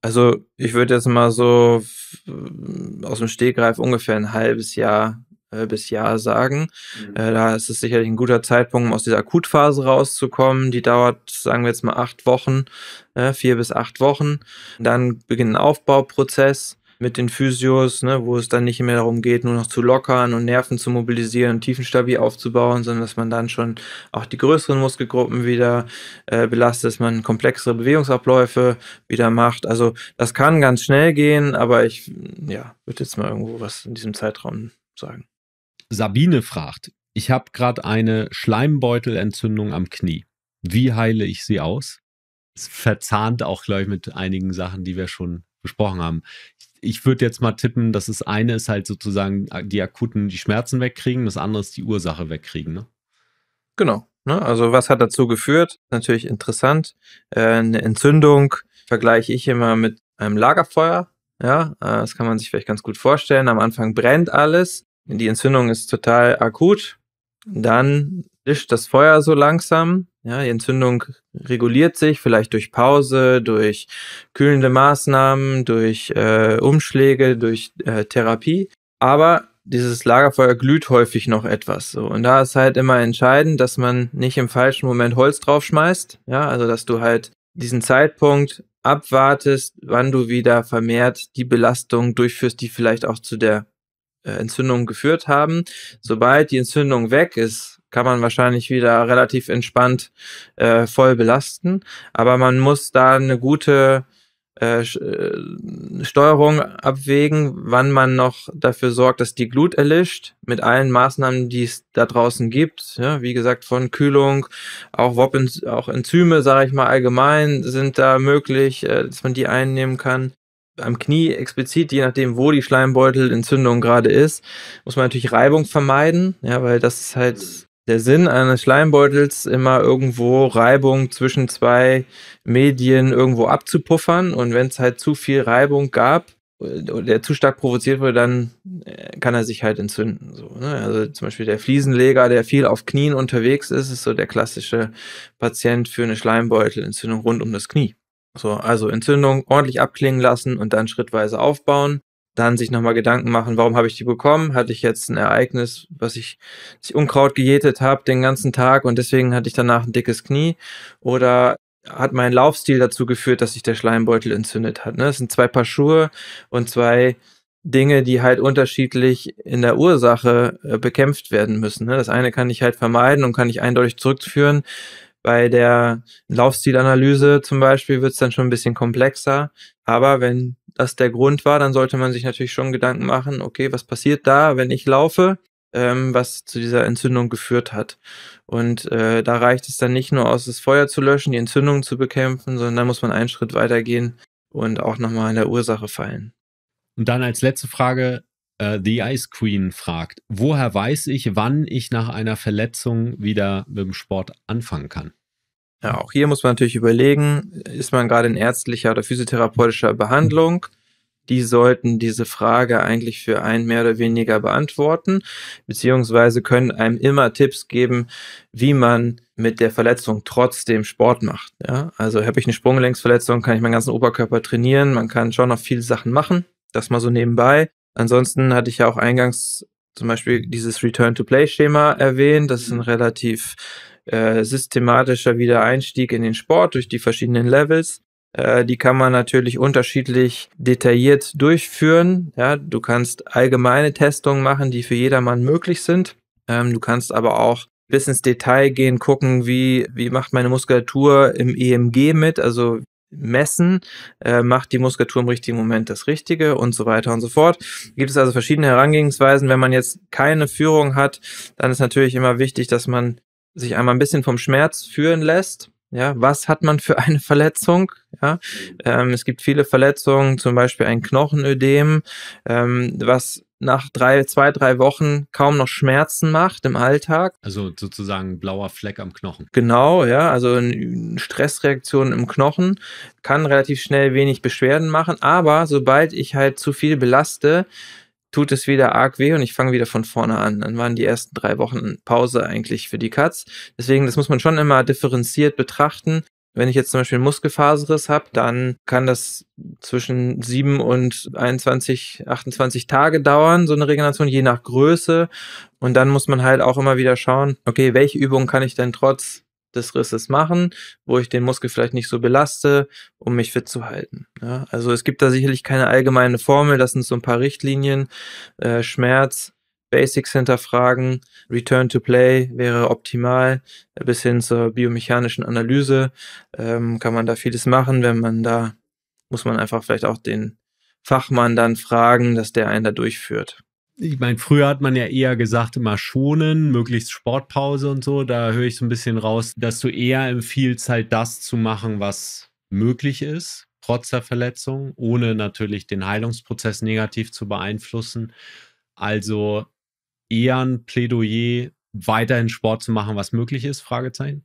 Also ich würde jetzt mal so äh, aus dem Stegreif ungefähr ein halbes Jahr äh, bis Jahr sagen. Mhm. Äh, da ist es sicherlich ein guter Zeitpunkt, um aus dieser Akutphase rauszukommen. Die dauert, sagen wir jetzt mal, acht Wochen, ne, vier bis acht Wochen. Dann beginnt ein Aufbauprozess mit den Physios, ne, wo es dann nicht mehr darum geht, nur noch zu lockern und Nerven zu mobilisieren und Tiefenstabil aufzubauen, sondern dass man dann schon auch die größeren Muskelgruppen wieder äh, belastet, dass man komplexere Bewegungsabläufe wieder macht. Also das kann ganz schnell gehen, aber ich ja, würde jetzt mal irgendwo was in diesem Zeitraum sagen. Sabine fragt, ich habe gerade eine Schleimbeutelentzündung am Knie. Wie heile ich sie aus? Es verzahnt auch, glaube ich, mit einigen Sachen, die wir schon besprochen haben. Ich würde jetzt mal tippen, dass das eine ist halt sozusagen äh, die akuten, die Schmerzen wegkriegen, das andere ist die Ursache wegkriegen. Ne? Genau. Ne? Also was hat dazu geführt? Natürlich interessant. Äh, eine Entzündung vergleiche ich immer mit einem Lagerfeuer. Ja, äh, das kann man sich vielleicht ganz gut vorstellen. Am Anfang brennt alles die Entzündung ist total akut, dann ist das Feuer so langsam. Ja, die Entzündung reguliert sich vielleicht durch Pause, durch kühlende Maßnahmen, durch äh, Umschläge, durch äh, Therapie. Aber dieses Lagerfeuer glüht häufig noch etwas. So. Und da ist halt immer entscheidend, dass man nicht im falschen Moment Holz draufschmeißt. Ja, also dass du halt diesen Zeitpunkt abwartest, wann du wieder vermehrt die Belastung durchführst, die vielleicht auch zu der äh, Entzündungen geführt haben. Sobald die Entzündung weg ist, kann man wahrscheinlich wieder relativ entspannt äh, voll belasten. Aber man muss da eine gute äh, äh, Steuerung abwägen, wann man noch dafür sorgt, dass die Glut erlischt, mit allen Maßnahmen, die es da draußen gibt. Ja, wie gesagt, von Kühlung, auch, auch Enzyme, sage ich mal allgemein, sind da möglich, äh, dass man die einnehmen kann am Knie explizit, je nachdem, wo die Schleimbeutelentzündung gerade ist, muss man natürlich Reibung vermeiden, ja, weil das ist halt mhm. der Sinn eines Schleimbeutels, immer irgendwo Reibung zwischen zwei Medien irgendwo abzupuffern. Und wenn es halt zu viel Reibung gab, äh, der zu stark provoziert wurde, dann äh, kann er sich halt entzünden. So, ne? Also zum Beispiel der Fliesenleger, der viel auf Knien unterwegs ist, ist so der klassische Patient für eine Schleimbeutelentzündung rund um das Knie. So, also Entzündung ordentlich abklingen lassen und dann schrittweise aufbauen. Dann sich nochmal Gedanken machen, warum habe ich die bekommen? Hatte ich jetzt ein Ereignis, was ich, was ich Unkraut gejätet habe den ganzen Tag und deswegen hatte ich danach ein dickes Knie? Oder hat mein Laufstil dazu geführt, dass sich der Schleimbeutel entzündet hat? Ne? Das sind zwei Paar Schuhe und zwei Dinge, die halt unterschiedlich in der Ursache äh, bekämpft werden müssen. Ne? Das eine kann ich halt vermeiden und kann ich eindeutig zurückführen bei der Laufstilanalyse zum Beispiel wird es dann schon ein bisschen komplexer. Aber wenn das der Grund war, dann sollte man sich natürlich schon Gedanken machen, okay, was passiert da, wenn ich laufe, ähm, was zu dieser Entzündung geführt hat. Und äh, da reicht es dann nicht nur aus, das Feuer zu löschen, die Entzündung zu bekämpfen, sondern da muss man einen Schritt weitergehen und auch nochmal an der Ursache fallen. Und dann als letzte Frage, The äh, Ice Queen fragt, woher weiß ich, wann ich nach einer Verletzung wieder mit dem Sport anfangen kann? Ja, auch hier muss man natürlich überlegen, ist man gerade in ärztlicher oder physiotherapeutischer Behandlung? Die sollten diese Frage eigentlich für einen mehr oder weniger beantworten, beziehungsweise können einem immer Tipps geben, wie man mit der Verletzung trotzdem Sport macht. Ja? Also habe ich eine Sprunglängsverletzung, kann ich meinen ganzen Oberkörper trainieren, man kann schon noch viele Sachen machen, das mal so nebenbei. Ansonsten hatte ich ja auch eingangs zum Beispiel dieses Return-to-Play-Schema erwähnt. Das ist ein mhm. relativ äh, systematischer Wiedereinstieg in den Sport durch die verschiedenen Levels. Äh, die kann man natürlich unterschiedlich detailliert durchführen. Ja, du kannst allgemeine Testungen machen, die für jedermann möglich sind. Ähm, du kannst aber auch bis ins Detail gehen, gucken, wie, wie macht meine Muskulatur im EMG mit, also messen, äh, macht die Muskulatur im richtigen Moment das Richtige und so weiter und so fort. Gibt es also verschiedene Herangehensweisen. Wenn man jetzt keine Führung hat, dann ist natürlich immer wichtig, dass man sich einmal ein bisschen vom Schmerz führen lässt. Ja, was hat man für eine *laughs* Verletzung? Ja, ähm, es gibt viele Verletzungen, zum Beispiel ein Knochenödem, ähm, was nach drei, zwei, drei Wochen kaum noch Schmerzen macht im Alltag. Also sozusagen ein blauer Fleck am Knochen. Genau, ja, also eine Stressreaktion im Knochen kann relativ schnell wenig Beschwerden machen, aber sobald ich halt zu viel belaste, tut es wieder arg weh und ich fange wieder von vorne an. Dann waren die ersten drei Wochen Pause eigentlich für die Katz. Deswegen, das muss man schon immer differenziert betrachten. Wenn ich jetzt zum Beispiel einen Muskelfaserriss habe, dann kann das zwischen 7 und 21, 28 Tage dauern, so eine Regeneration, je nach Größe. Und dann muss man halt auch immer wieder schauen, okay, welche Übungen kann ich denn trotz des Risses machen, wo ich den Muskel vielleicht nicht so belaste, um mich fit zu halten. Ja, also es gibt da sicherlich keine allgemeine Formel, das sind so ein paar Richtlinien. Äh, Schmerz Basics hinterfragen, Return to Play wäre optimal, äh, bis hin zur biomechanischen Analyse ähm, kann man da vieles machen. Wenn man da, muss man einfach vielleicht auch den Fachmann dann fragen, dass der einen da durchführt. Ich meine, früher hat man ja eher gesagt, immer schonen, möglichst Sportpause und so. Da höre ich so ein bisschen raus, dass du eher empfiehlst, halt das zu machen, was möglich ist, trotz der Verletzung, ohne natürlich den Heilungsprozess negativ zu beeinflussen. Also eher ein Plädoyer, weiterhin Sport zu machen, was möglich ist? Fragezeichen.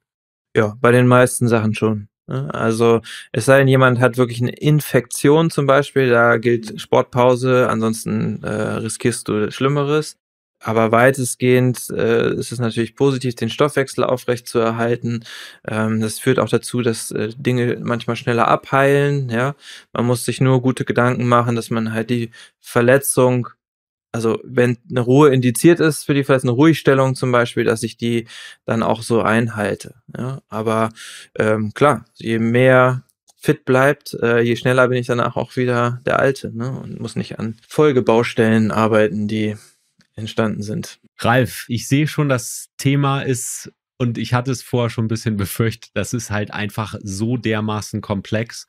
Ja, bei den meisten Sachen schon. Ne? Also es sei denn, jemand hat wirklich eine Infektion zum Beispiel, da gilt Sportpause, ansonsten äh, riskierst du Schlimmeres. Aber weitestgehend äh, ist es natürlich positiv, den Stoffwechsel aufrecht zu erhalten. Ähm, das führt auch dazu, dass äh, Dinge manchmal schneller abheilen. Ja? Man muss sich nur gute Gedanken machen, dass man halt die Verletzung also wenn eine Ruhe indiziert ist für die Fleiß, eine Ruhigstellung zum Beispiel, dass ich die dann auch so einhalte. Ja? Aber ähm, klar, je mehr fit bleibt, äh, je schneller bin ich danach auch wieder der Alte ne? und muss nicht an Folgebaustellen arbeiten, die entstanden sind. Ralf, ich sehe schon, das Thema ist und ich hatte es vorher schon ein bisschen *laughs* befürchtet, das ist halt einfach so dermaßen komplex,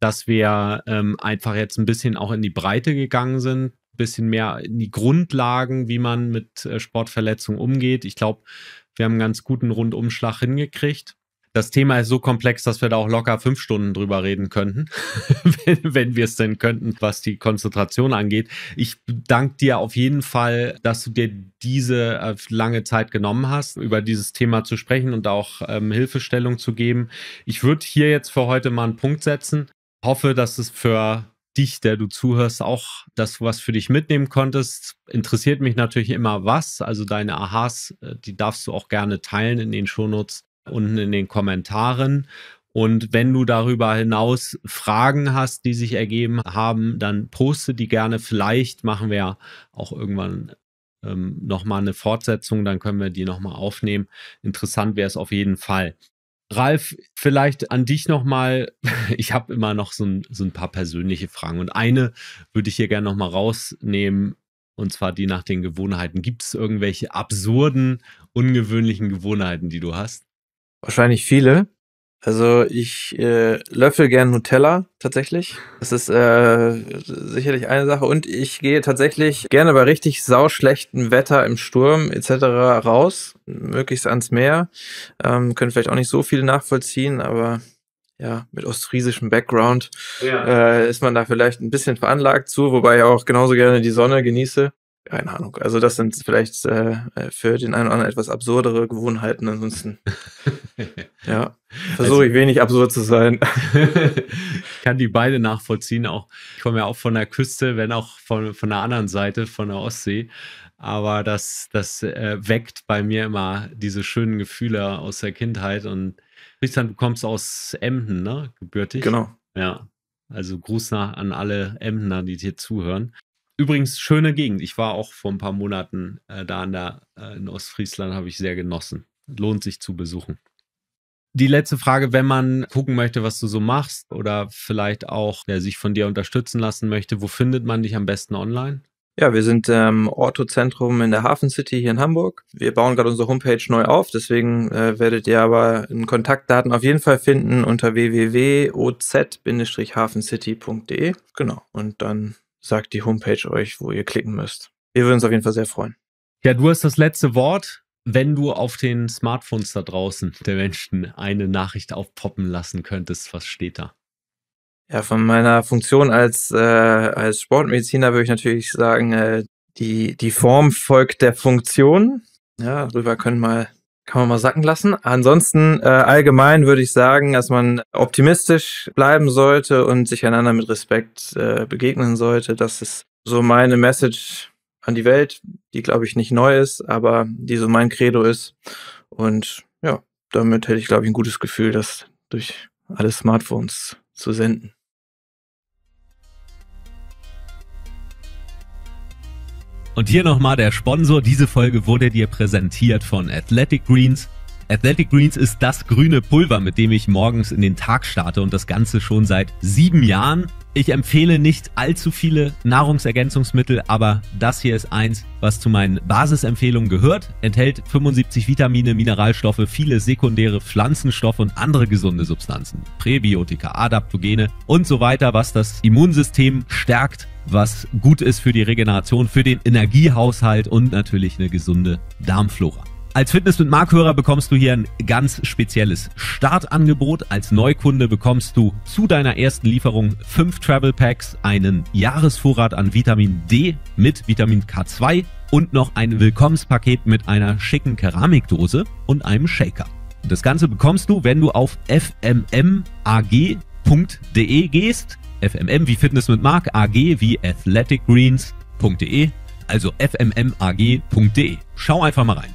dass wir ähm, einfach jetzt ein bisschen auch in die Breite gegangen sind, bisschen mehr in die Grundlagen, wie man mit äh, Sportverletzungen umgeht. Ich glaube, wir haben einen ganz guten Rundumschlag hingekriegt. Das Thema ist so komplex, dass wir da auch locker fünf Stunden drüber reden könnten, *laughs* wenn, wenn wir es denn könnten, was die Konzentration angeht. Ich danke dir auf jeden Fall, dass du dir diese äh, lange Zeit genommen hast, über dieses Thema zu sprechen und auch ähm, Hilfestellung zu geben. Ich würde hier jetzt für heute mal einen Punkt setzen. Hoffe, dass es für dich, der du zuhörst, auch das, was für dich mitnehmen konntest. Interessiert mich natürlich immer was. Also deine Aha's, äh, die darfst du auch gerne teilen in den Shownotes unten in den Kommentaren. Und wenn du darüber hinaus Fragen hast, die sich ergeben haben, dann poste die gerne. Vielleicht machen wir auch irgendwann ähm, nochmal eine Fortsetzung, dann können wir die nochmal aufnehmen. Interessant wäre es auf jeden Fall. Ralf, vielleicht an dich nochmal. *laughs* Ich habe immer noch so ein, so ein, paar persönliche Fragen und eine würde ich hier gerne nochmal rausnehmen und zwar die nach den Gewohnheiten. Gibt es irgendwelche absurden, ungewöhnlichen Gewohnheiten, die du hast? Wahrscheinlich viele. Also ich äh, löffel gern Nutella tatsächlich. Das ist äh, sicherlich eine Sache. Und ich gehe tatsächlich gerne bei richtig sauschlechtem Wetter im Sturm etc. raus, möglichst ans Meer. Ähm, können vielleicht auch nicht so viel nachvollziehen, aber ja, mit ostfriesischem Background ja. äh, ist man da vielleicht ein bisschen veranlagt zu, wobei ich auch genauso gerne die Sonne genieße keine Ahnung. Also das sind vielleicht äh, für den einen oder anderen etwas absurdere Gewohnheiten. Ansonsten *laughs* *laughs* ja, versuche also, also, ich wenig absurd zu sein. ich *laughs* kann die beide nachvollziehen. Auch, ich komme ja auch von der Küste, wenn auch von, von der anderen Seite, von der Ostsee. Aber das, das äh, weckt bei mir immer diese schönen Gefühle aus der Kindheit. Und Christian, du kommst aus Emden, ne? Gebürtig. Genau. Ja. Also Gruß nach, an alle Emdener, die dir zuhören. Übrigens, schöne Gegend. Ich war auch vor ein paar Monaten äh, da in, der, äh, in Ostfriesland, habe ich sehr genossen. Lohnt sich zu besuchen. Die letzte Frage, wenn man gucken möchte, was du so machst oder vielleicht auch, wer sich von dir unterstützen lassen möchte, wo findet man dich am besten online? Ja, wir sind im ähm, Ortozentrum in der Hafen City hier in Hamburg. Wir bauen gerade unsere Homepage neu auf, deswegen äh, werdet ihr aber in Kontaktdaten auf jeden Fall finden unter www.oz-hafencity.de. Genau, und dann sagt die Homepage euch, wo ihr klicken müsst. Wir würden uns auf jeden Fall sehr freuen. Ja, du hast das letzte Wort wenn du auf den Smartphones da draußen der Menschen eine Nachricht aufpoppen lassen könntest, was steht da? Ja, von meiner Funktion als, äh, als Sportmediziner würde ich natürlich sagen, äh, die, die Form folgt der Funktion. Ja, darüber können mal, kann man mal sacken lassen. Ansonsten äh, allgemein würde ich sagen, dass man optimistisch bleiben sollte und sich einander mit Respekt äh, begegnen sollte. Das ist so meine Message an die Welt, die glaube ich nicht neu ist, aber die so mein Credo ist. Und ja, damit hätte ich glaube ich ein gutes Gefühl, das durch alle Smartphones zu senden. Und hier nochmal der Sponsor. Diese Folge wurde dir präsentiert von Athletic Greens Athletic Greens ist das grüne Pulver, mit dem ich morgens in den Tag starte und das Ganze schon seit sieben Jahren. Ich empfehle nicht allzu viele Nahrungsergänzungsmittel, aber das hier ist eins, was zu meinen Basisempfehlungen gehört. Enthält 75 Vitamine, Mineralstoffe, viele sekundäre Pflanzenstoffe und andere gesunde Substanzen, Präbiotika, Adaptogene und so weiter, was das Immunsystem stärkt, was gut ist für die Regeneration, für den Energiehaushalt und natürlich eine gesunde Darmflora. Als Fitness mit Markhörer bekommst du hier ein ganz spezielles Startangebot. Als Neukunde bekommst du zu deiner ersten Lieferung fünf Travel Packs, einen Jahresvorrat an Vitamin D mit Vitamin K2 und noch ein Willkommenspaket mit einer schicken Keramikdose und einem Shaker. Das Ganze bekommst du, wenn du auf fmmag.de gehst. FMM wie Fitness mit Mark, AG wie Athletic Greens.de. also fmmag.de. Schau einfach mal rein.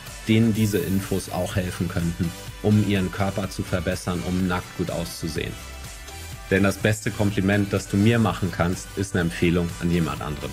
denen diese Infos auch helfen könnten, um ihren Körper zu verbessern, um nackt gut auszusehen. Denn das beste Kompliment, das du mir machen kannst, ist eine Empfehlung an jemand anderen.